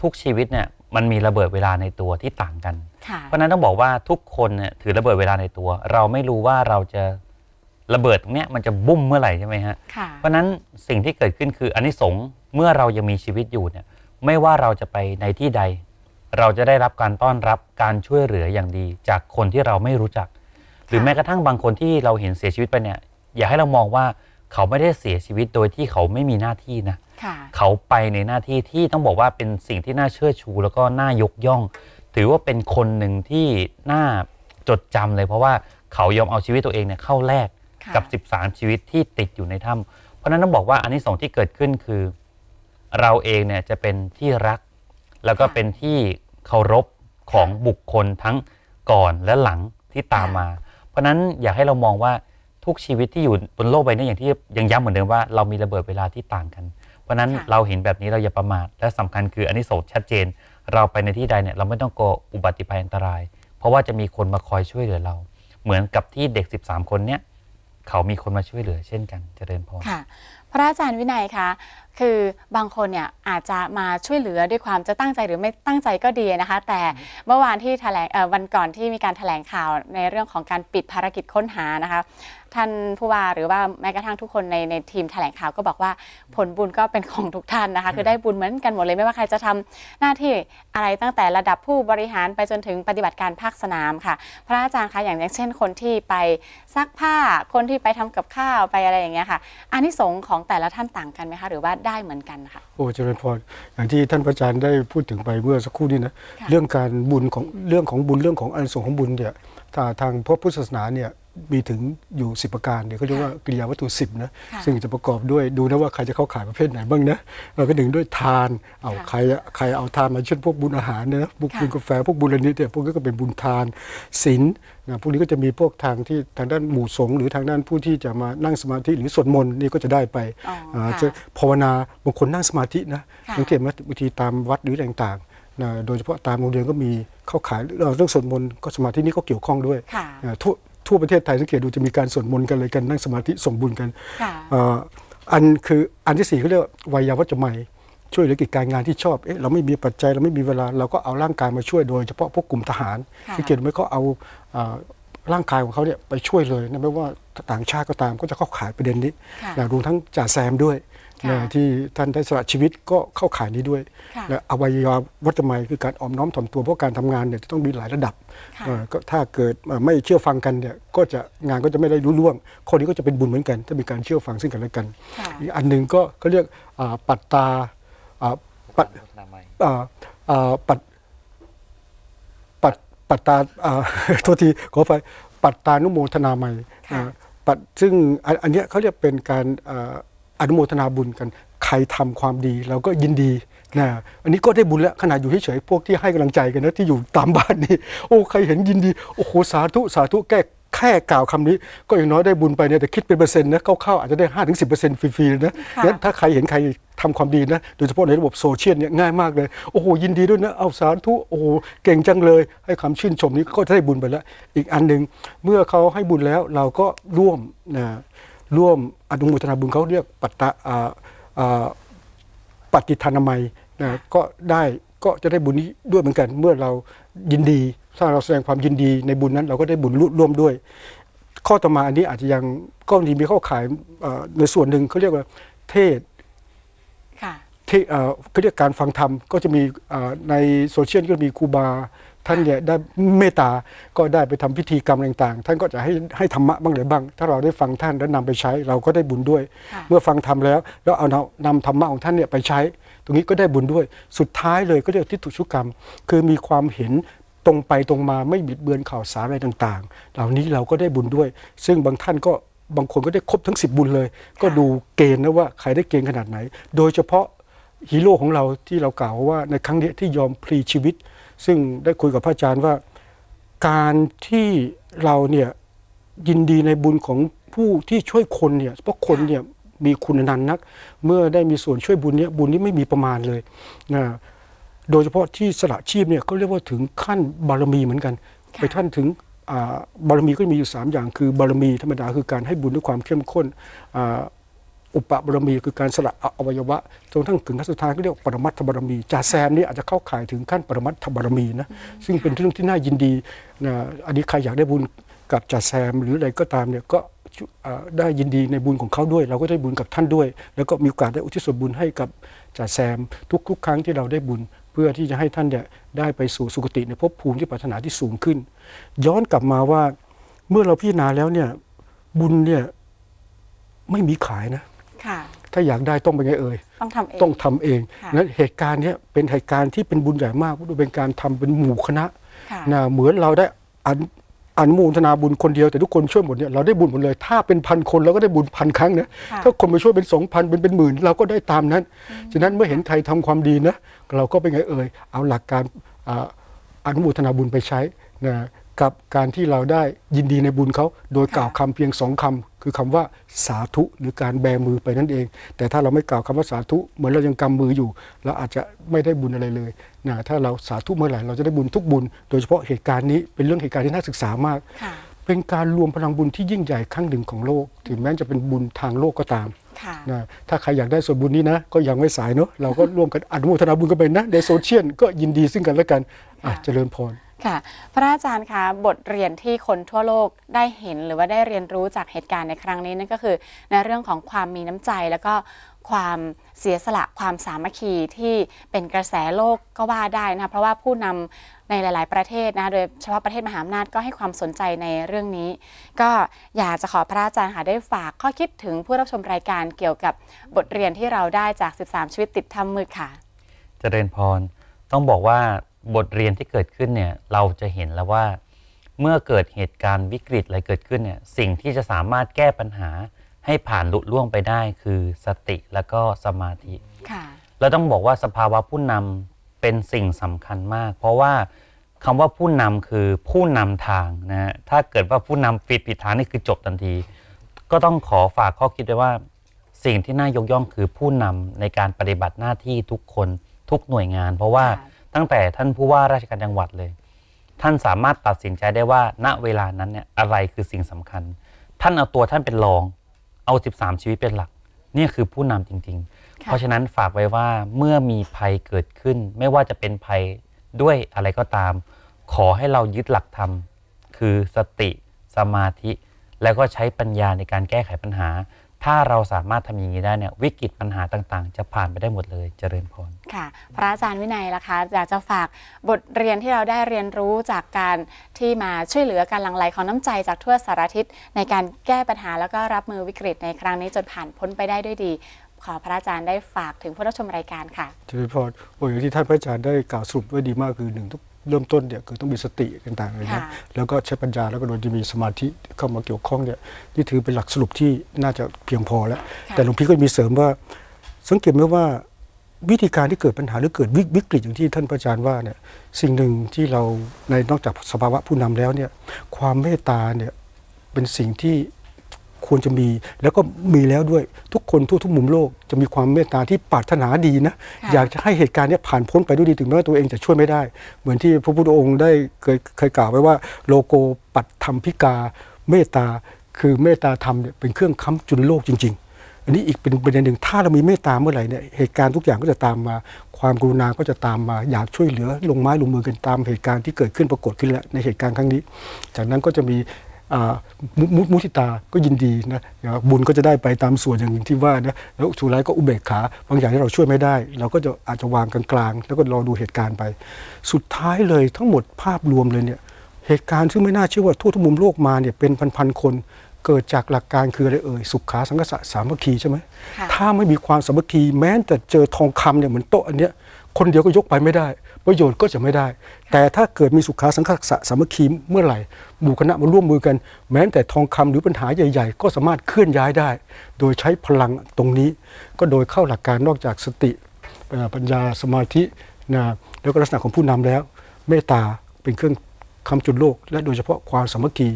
ทุกชีวิตเนี่ยมันมีระเบิดเวลาในตัวที่ต่างกัน เพราะนั้นต้องบอกว่าทุกคนเนี่ยถือระเบิดเวลาในตัว เราไม่รู้ว่าเราจะระเบิดตรงเนี้ยมันจะบุ้มเมื่อไหร่ใช่ไหมฮะเพราะนั้นสิ่งที่เกิดขึ้นคืออันนี้สงเมื่อเรายังมีชีวิตอยู่เนี่ยไม่ว่าเราจะไปในที่ใด เราจะได้รับการต้อนรับการช่วยเหลืออย่างดีจากคนที่เราไม่รู้จัก หรือแม้กระทั่งบางคนที่เราเห็นเสียชีวิตไปเนี่ย อย่าให้เรามองว่าเขาไม่ได้เสียชีวิตโดยที่เขาไม่มีหน้าที่นะเขาไปในหน้าที่ที่ต้องบอกว่าเป็นสิ่งที่น่าเชื่อชูแล้วก็น่ายกย่อง ถือว่าเป็นคนหนึ่งที่น่าจดจำเลยเพราะว่าเขายอมเอาชีวิตตัวเองเนี่ยเข้าแลกกับ 13 ชีวิตที่ติดอยู่ในถ้ำเพราะนั้นต้องบอกว่าอันนี้สองที่เกิดขึ้นคือเราเองเนี่ยจะเป็นที่รักแล้วก็เป็นที่เคารพของบุคคลทั้งก่อนและหลังที่ตามมา เพราะนั้นอยากให้เรามองว่าทุกชีวิตที่อยู่บนโลกใบนี้อย่างที่ยังย้ำเหมือนเดิมว่าเรามีระเบิดเวลาที่ต่างกัน เพราะนั้นเราเห็นแบบนี้เราอย่าประมาทและสำคัญคืออันนี้โสดชัดเจน เราไปในที่ใดเนี่ยเราไม่ต้องกลัวอุบัติภัยอันตราย เพราะว่าจะมีคนมาคอยช่วยเหลือเรา เหมือนกับที่เด็ก 13 คนเนี่ยเขามีคนมาช่วยเหลือ เช่นกันเจริญพรค่ะพระอาจารย์วินัยคะ คือบางคนเนี่ยอาจจะมาช่วยเหลือด้วยความจะตั้งใจหรือไม่ตั้งใจก็ดีนะคะ แต่เมื่อวานที่แถลงวันก่อนที่มีการแถลงข่าวในเรื่องของการปิดภารกิจค้นหานะคะท่านผู้ว่าหรือว่าแม้กระทั่งทุกคนในในทีมแถลงข่าวก็บอกว่าผลบุญก็เป็นของทุกท่านนะคะคือได้บุญเหมือนกันหมดเลย ไม่ว่าใครจะทำหน้าที่อะไรตั้งแต่ระดับผู้บริหารไปจนถึงปฏิบัติการภาคสนามค่ะ พระอาจารย์คะอย่างเช่น คนที่ไป ซักผ้าคนที่ไปทำกับข้าวไปอะไรอย่างเงี้ยค่ะอันนี้สงของแต่ละท่านต่างกันไหมคะหรือว่าได้เหมือนกันค่ะโอ้เจริญพรอย่างที่ท่านพระอาจารย์ได้พูดถึงไปเมื่อสักครู่นี้นะเรื่องการบุญของเรื่องของบุญเรื่องของอันสงของบุญเนี่ยทางพระพุทธศาสนาเนี่ยมีถึงอยู่ิบประการเนี่ยเขาเรียกว่ากริยาวัตถุ10นะซึ่งจะประกอบด้วยดูนะว่าใครจะเข้าขายประเภทไหนบ้างนะก็หนึ่งด้วยทานเอาใครใครเอาทานมาเช่นพวกบุญอาหารเนี่ยนะพวกบุญกาแฟพวกบุญอะไรนี้เนี่ยพวกนี้ก็เป็นบุญทานศีลนะพวกนี้ก็จะมีพวกทางที่ทางด้านหมู่สงฆ์หรือทางด้านผู้ที่จะมานั่งสมาธิ หรือสวดมนต์นี่ก็จะได้ไปจะภาวนาบางคนนั่งสมาธินะสังเกตไหมบางทีตามวัดหรือต่างนะโดยเฉพาะตามโรงเรียนก็มีเข้าขายเรื่องสวดมนต์ก็สมาธินี่ก็เกี่ยวข้องด้วยทั่ทั่วประเทศไทยสังเกตดูจะมีการสวดมนต์กันเลยกันนั่งสมาธิส่งบุญกันอัน คืออันที่สี่เขาเรียกวัยวัจไม่ช่วยเหลือกิจการงานที่ชอบ เอ๊ะเราไม่มีปัจจัยเราไม่มีเวลาเราก็เอาร่างกายมาช่วยโดย เฉพาะพวกกลุ่มทหารสังเกตไหมเขาเอาร่างกายของเขาเนี่ยไปช่วยเลยนะไม่ว่าต่างชาติก็ตามก็จะเข้าขายประเด็นนี้รวมทั้งจ่าแซมด้วยนะที่ท่านได้สละชีวิตก็เข้าข่ายนี้ด้วยและอวัยวะวัตถไมคือการออมน้อมถ่อมตัวเพราะการทำงานเนี่ยจะต้องมีหลายระดับก็ถ้าเกิดไม่เชื่อฟังกันเนี่ยก็จะงานก็จะไม่ได้รู้ล่วงคนนี้ก็จะเป็นบุญเหมือนกันถ้ามีการเชื่อฟังซึ่งกันและกันอีกอันหนึ่งก็เขาเรียกปัตตาปัตปัตปัตปัตตาโทษทีขอไปปัตตานุโมทนาใหม่ปัตซึ่งอันนี้เขาเรียกเป็นการอนุโมทนาบุญกันใครทำความดีเราก็ยินดีนะอันนี้ก็ได้บุญแล้วขนาดอยู่เฉยๆพวกที่ให้กำลังใจกันนะ ที่อยู่ตามบ้านนี่โอ้ ใครเห็นยินดี โอ้โหสาธุสาธุแก้แค่กล่าวคำนี้ ก็อย่างน้อยได้บุญไปเนี่ยแต่คิดเป็นเปอร์เซ็นต์นะเข้า ๆ อาจจะได้ห้าถึงสิบเปอร์เซ็นต์ฟรีๆนะนั้นถ้าใครเห็นใครทำความดีนะโดยเฉพาะในระบบโซเชียลเนี่ยง่ายมากเลยโอ้โหยินดีด้วยนะเอาสารทุโอ้โหเก่งจังเลย ให้คำชื่นชมนี้ก็จะได้บุญไปแล้วอีกอันหนึ่งเมื่อเขาให้บุญแล้วเราก็ร่วมนะร่วมอนุโมทนาบุญเขาเรียกปัตตปฏิทานามัยนะก็ได้ก็จะได้บุญนี้ด้วยเหมือนกันเมื่อเรายินดีถ้าเราแสดงความยินดีในบุญนั้น เราก็ได้บุญร่วมด้วย ข้อต่อมาอันนี้อาจจะยังก็ดีมีข้อขายในส่วนหนึ่งเขาเรียกว่าเทศเขาเรียกการฟังธรรมก็จะมีในโซเชียลก็มีครูบาท่านเนี่ยได้เมตตาก็ได้ไปทำพิธีกรรมต่าง ๆ ท่านก็จะให้ให้ธรรมะบ้างหรือบ้าง ถ้าเราได้ฟังท่านแล้วนำไปใช้เราก็ได้บุญด้วย เมื่อฟังทำแล้ว แล้วเอานำธรรมะของท่านเนี่ยไปใช้ตรงนี้ก็ได้บุญด้วยสุดท้ายเลยก็เรียกทิฏฐุชุกรรม คือมีความเห็นตรงไปตรงมาไม่บิดเบือนข่าวสารอะไรต่างๆ เหล่านี้เราก็ได้บุญด้วย ซึ่งบางท่านก็บางคนก็ได้ครบทั้ง10บุญเลยก็ดูเกณฑ์นะว่าใครได้เกณฑ์ขนาดไหน โดยเฉพาะฮีโร่ของเราที่เรากล่าวว่าในครั้งนี้ที่ยอมพลีชีวิตซึ่งได้คุยกับพระอาจารย์ว่าการที่เราเนี่ยยินดีในบุญของผู้ที่ช่วยคนเนี่ยเพราะคนเนี่ยมีคุณนันนักเมื่อได้มีส่วนช่วยบุญเนี่ยบุญนี้ไม่มีประมาณเลยนะโดยเฉพาะที่สละชีพเนี่ยก็เรียกว่าถึงขั้นบารมีเหมือนกัน ไปท่านถึงบารมีก็มีอยู่ 3 อย่าง คือบารมีธรรมดาคือการให้บุญด้วยความเข้มข้นอุปบารมีคือการสละอวัยวะจนทั้งถึงขั้นสุดท้ายก็เรียกปรมัตถบารมีจ่าแซมนี่อาจจะเข้าข่ายถึงขั้นปรมัตถบารมีนะ ซึ่งเป็นเรื่องที่น่ายินดีนะอันนี้ใครอยากได้บุญกับจ่าแซมหรืออะไรก็ตามเนี่ยก็ได้ยินดีในบุญของเขาด้วย เราก็ได้บุญกับท่านด้วย แล้วก็มีโอกาสได้อุทิศบุญให้กับจ่าแซม ทุกๆ ครั้งที่เราได้บุญ เพื่อที่จะให้ท่านเนี่ยได้ไปสู่สุคติในภพภูมิที่ปรารถนาที่สูงขึ้น ย้อนกลับมาว่าเมื่อเราพิจารณาแล้วเนี่ยบุญเนี่ยไม่มีขายนะถ้าอยากได้ต้องเป็นไงเอ่ยต้องทำเองต้องทำเองนั้นเหตุการณ์นี้เป็นเหตุการณ์ที่เป็นบุญใหญ่มากดูเป็นการทำเป็นหมู่คณะนะเหมือนเราได้อันอันมูลธนาบุญคนเดียวแต่ทุกคนช่วยหมดเนี่ยเราได้บุญหมดเลย ถ้าเป็นพันคน เราก็ได้บุญพันครั้งนะ ถ้าคนมาช่วยเป็นสองพันเป็นเป็นหมื่นเราก็ได้ตามนั้นฉะนั้นเมื่อเห็นไทยทำความดีนะเราก็เป็นไงเอ่ยเอาหลักการอันมูลธนาบุญไปใช้นะกับการที่เราได้ยินดีในบุญเขาโดยกล่าวคำเพียงสองคำคือคำว่าสาธุหรือการแบมือไปนั่นเอง แต่ถ้าเราไม่กล่าวคำว่าสาธุ เหมือนเรายังกำมืออยู่ เราอาจจะไม่ได้บุญอะไรเลยนะถ้าเราสาธุเมื่อไหร่เราจะได้บุญทุกบุญโดยเฉพาะเหตุการณ์นี้เป็นเรื่องเหตุการณ์ที่น่าศึกษามากเป็นการรวมพลังบุญที่ยิ่งใหญ่ครั้งหนึ่งของโลกถึงแม้จะเป็นบุญทางโลกก็ตามนะถ้าใครอยากได้ส่วนบุญนี้นะก็ยังไม่สายเนาะเราก็ร่วมกันอนุโมทนาบุญกันไปนะในโซเชียลก็ยินดีซึ่งกันและกันอ่ะเจริญพรค่ะ พระอาจารย์คะบทเรียนที่คนทั่วโลกได้เห็น หรือว่าได้เรียนรู้จากเหตุการณ์ในครั้งนี้ นั่นก็คือ ในเรื่องของความมีน้ำใจแล้วก็ความเสียสละความสามัคคีที่เป็นกระแสโลกก็ว่าได้นะเพราะว่าผู้นำในหลาย ๆ ประเทศนะโดยเฉพาะประเทศมหาอำนาจก็ให้ความสนใจในเรื่องนี้ ก็อยากจะขอพระอาจารย์คาะได้ฝากข้อคิดถึงผู้รับชมรายการเกี่ยวกับบทเรียนที่เราได้จาก13ชีวิตติดถ้ำมืดค่ะเจริญพรต้องบอกว่าบทเรียนที่เกิดขึ้นเนี่ยเราจะเห็นแล้วว่า เมื่อเกิดเหตุการณ์วิกฤตอะไรเกิดขึ้นเนี่ยสิ่งที่จะสามารถแก้ปัญหาให้ผ่านลุล่วงไปได้คือสติแล้วก็สมาธิเราต้องบอกว่าสภาวะผู้นำเป็นสิ่งสำคัญมาก เพราะว่าคำว่าผู้นำคือผู้นำทางนะฮะถ้าเกิดว่าผู้นำผิดผิดทางนี่คือจบทันที ก็ต้องขอฝากข้อคิดไว้ว่า สิ่งที่น่ายกย่อง คือผู้นำในการปฏิบัติหน้าที่ทุกคนทุกหน่วยงาน เพราะว่าาตั้งแต่ท่านผู้ว่าราชการจังหวัดเลย ท่านสามารถตัดสินใจได้ว่าณเวลานั้นเนี่ยอะไรคือสิ่งสำคัญ ท่านเอาตัวท่านเป็นรอง เอา 13 ชีวิตเป็นหลัก นี่คือผู้นำจริง ๆ เพราะฉะนั้นฝากไว้ว่าเมื่อมีภัยเกิดขึ้น ไม่ว่าจะเป็นภัยด้วยอะไรก็ตาม ขอให้เรายึดหลักธรรม คือสติสมาธิแล้วก็ใช้ปัญญาในการแก้ไขปัญหาถ้าเราสามารถทำอย่างนี้ได้เนี่ยวิกฤตปัญหาต่างๆ จะผ่านไปได้หมดเลยเจริญพร ค่ะ พระอาจารย์วินัยล่ะคะอยากจะฝากบทเรียนที่เราได้เรียนรู้จากการที่มาช่วยเหลือการหลั่งไหลของน้ำใจจากทั่วสารทิศในการแก้ปัญหาแล้วก็รับมือวิกฤตในครั้งนี้จนผ่านพ้นไปได้ด้วยดี ขอพระอาจารย์ได้ฝากถึงผู้รับชมรายการค่ะเจริญพรโอ้ยที่ท่านพระอาจารย์ได้กล่าวสรุปไว้ดีมากคือหนึ่งทุกเริ่มต้นเนี่ยคือต้องมีสติต่างๆเงี้ยแล้วก็ใช้ปัญญา แล้วก็โดยจะมีสมาธิเข้ามาเกี่ยวข้องเนี่ยนี่ถือเป็นหลักสรุปที่น่าจะเพียงพอแล้ว แต่หลวงพี่ก็มีเสริมว่า สังเกตไหมว่าวิธีการที่เกิดปัญหาหรือเกิดวิกฤตอย่างที่ท่านพระอาจารย์ว่าเนี่ย สิ่งหนึ่งที่เราในนอกจากสภาวะผู้นำแล้วเนี่ย ความเมตตาเนี่ยเป็นสิ่งที่ควรจะมีแล้วก็มีแล้วด้วยทุกคนทั่วทุกมุมโลกจะมีความเมตตาที่ปรารถนาดีนะ อยากจะให้เหตุการณ์นี้ผ่านพ้นไปด้วยดีถึงแม้ว่าตัวเองจะช่วยไม่ได้เหมือนที่พระพุทธองค์ได้เคยเคยกล่าวไว้ว่าโลโกปัตธรรมพิกาเมตตา คือเมตตาธรรมเนี่ยเป็นเครื่องค้ำจุนโลกจริงๆ อันนี้อีกเป็นประเด็นหนึ่งถ้าเรามีเมตตาเมื่อไหร่เนี่ยเหตุการณ์ทุกอย่างก็จะตามมาความกรุณาก็จะตามมาอยากช่วยเหลือลงไม้ลงมือกันตามเหตุการณ์ที่เกิดขึ้นปรากฏขึ้นแล้วในเหตุการณ์ครั้งนี้ จากนั้นก็จะมีมุทิตาก็ยินดีนะบุญก็จะได้ไปตามส่วนอย่างที่ว่านะแล้วสุร้ายก็อุเบกขาบางอย่างที่เราช่วยไม่ได้ เราก็จะอาจจะวางกลางๆแล้วก็รอดูเหตุการณ์ไป สุดท้ายเลยทั้งหมดภาพรวมเลย เนี่ยเหตุการณ์ซึ่งไม่น่าเชื่อว่าทั่วทุกมุมโลกมาเนี่ยเป็นพันๆคนเกิดจากหลักการคืออะไรเอ่ย สุขขาสังกษะสามัคคีใช่ไหมถ้าไม่มีความสามัคคีแม้แต่เจอทองคำเนี่ยเหมือนโต๊ะอันเนี้ยคนเดียวก็ยกไปไม่ได้ประโยชน์ก็จะไม่ได้ แต่ถ้าเกิดมีสุขาสังคสะสามัคคีเมื่อไหร่ หมู่คณะมาร่วมมือกัน แม้แต่ทองคำหรือปัญหาใหญ่ๆ ก็สามารถเคลื่อนย้ายได้ โดยใช้พลังตรงนี้ ก็โดยเข้าหลักการนอกจากสติปัญญาสมาธินะแล้วก็ลักษณะของผู้นำแล้ว เมตตาเป็นเครื่องคำจุดโลก และโดยเฉพาะความสามัคคี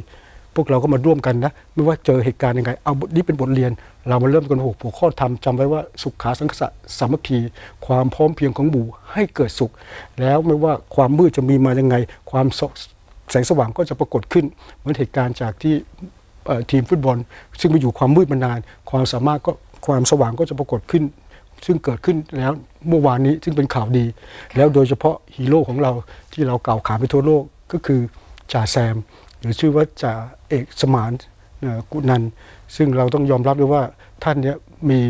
พวกเราก็มาร่วมกันนะไม่ว่าเจอเหตุการณ์ยังไงเอาบทนี้เป็นบทเรียน เรามาเริ่มกันหัวหัวข้อธรรมจำไว้ว่าสุขขาสังสะสามัคคีความพร้อมเพียงของหมู่ ให้เกิดสุข แล้วไม่ว่าความมืดจะมีมายังไง ความแสงสว่างก็จะปรากฏขึ้นเหมือนเหตุการณ์จากที่ทีมฟุตบอล ซึ่งไปอยู่ความมืดมานาน ความสามารถก็ความสว่างก็จะปรากฏขึ้น ซึ่งเกิดขึ้นแล้วเมื่อวานนี้ซึ่งเป็นข่าวดี แล้วโดยเฉพาะฮีโร่ของเราที่เราเก่าขาไปทั่วโลกก็คือจ่าแซมหรือชื่อว่าจ่าเอกสมานกุนัน ซึ่งเราต้องยอมรับด้วยว่าท่านเนี้ยมี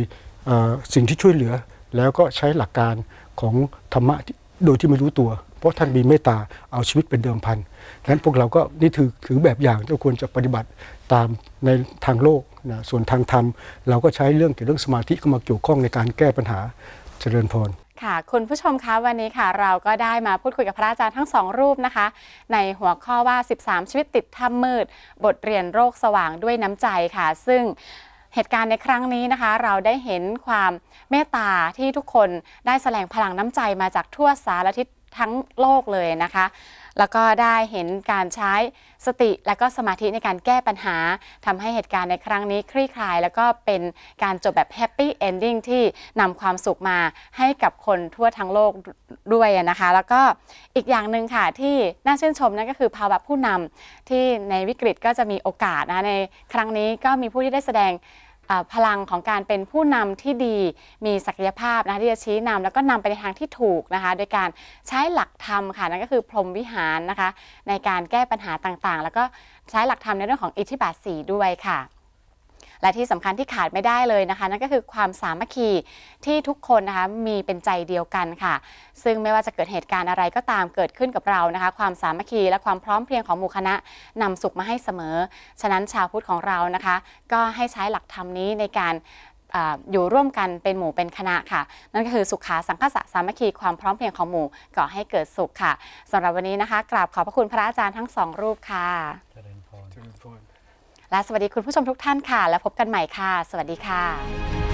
สิ่งที่ช่วยเหลือ แล้วก็ใช้หลักการของธรรมะโดยที่ไม่รู้ตัว เพราะท่านมีเมตตาเอาชีวิตเป็นเดิมพันดังนั้นพวกเราก็นี่ถือถือแบบอย่างที่ควรจะปฏิบัติตามในทางโลกนะส่วนทางธรรม เราก็ใช้เรื่องเกี่ยวกับเรื่องสมาธิเข้ามาเกี่ยวข้องในการแก้ปัญหาเจริญพรค่ะคุณผู้ชมคะวันนี้ค่ะ เราก็ได้มาพูดคุยกับพระอาจารย์ทั้งสองรูปนะคะ ในหัวข้อว่า 13 ชีวิตติดถ้ำมืด บทเรียนโรคสว่างด้วยน้ำใจค่ะ ซึ่งเหตุการณ์ในครั้งนี้นะคะ เราได้เห็นความเมตตาที่ทุกคนได้แสดงพลังน้ำใจมาจากทั่วสารทิศทั้งโลกเลยนะคะแล้วก็ได้เห็นการใช้สติและก็สมาธิในการแก้ปัญหาทำให้เหตุการณ์ในครั้งนี้คลี่คลาย แล้วก็เป็นการจบแบบแฮปปี้เอนดิ้งที่นำความสุขมาให้กับคนทั่วทั้งโลกด้วยนะคะ แล้วก็อีกอย่างหนึ่งค่ะ ที่น่าชื่นชมนั่นก็คือภาวะผู้นำที่ในวิกฤตก็จะมีโอกาสนะ ในครั้งนี้ก็มีผู้ที่ได้แสดงพลังของการเป็นผู้นำที่ดี มีศักยภาพนะที่จะชี้นำ แล้วก็นำไปในทางที่ถูกนะคะ โดยการใช้หลักธรรมค่ะ นั่นก็คือพรหมวิหารนะคะ ในการแก้ปัญหาต่างๆ แล้วก็ใช้หลักธรรมในเรื่องของอิทธิบาทสีด้วยค่ะและที่สำคัญที่ขาดไม่ได้เลยนะคะนั่นก็คือความสามัคคีที่ทุกคนนะคะมีเป็นใจเดียวกันค่ะ ซึ่งไม่ว่าจะเกิดเหตุการณ์อะไรก็ตามเกิดขึ้นกับเรานะคะ ความสามัคคีและความพร้อมเพรียงของหมู่คณะ นำสุขมาให้เสมอฉะนั้นชาวพุทธของเรานะคะ ก็ให้ใช้หลักธรรมนี้ในการอยู่ร่วมกันเป็นหมู่เป็นคณะค่ะนั่นก็คือ สุขาสังคสะสามัคคีความพร้อมเพรียงของหมู่ก่อให้เกิดสุขค่ะสำหรับวันนี้นะคะ กราบขอบพระคุณพระอาจารย์ทั้งสองรูปค่ะและสวัสดีคุณผู้ชมทุกท่านค่ะ และพบกันใหม่ค่ะ สวัสดีค่ะ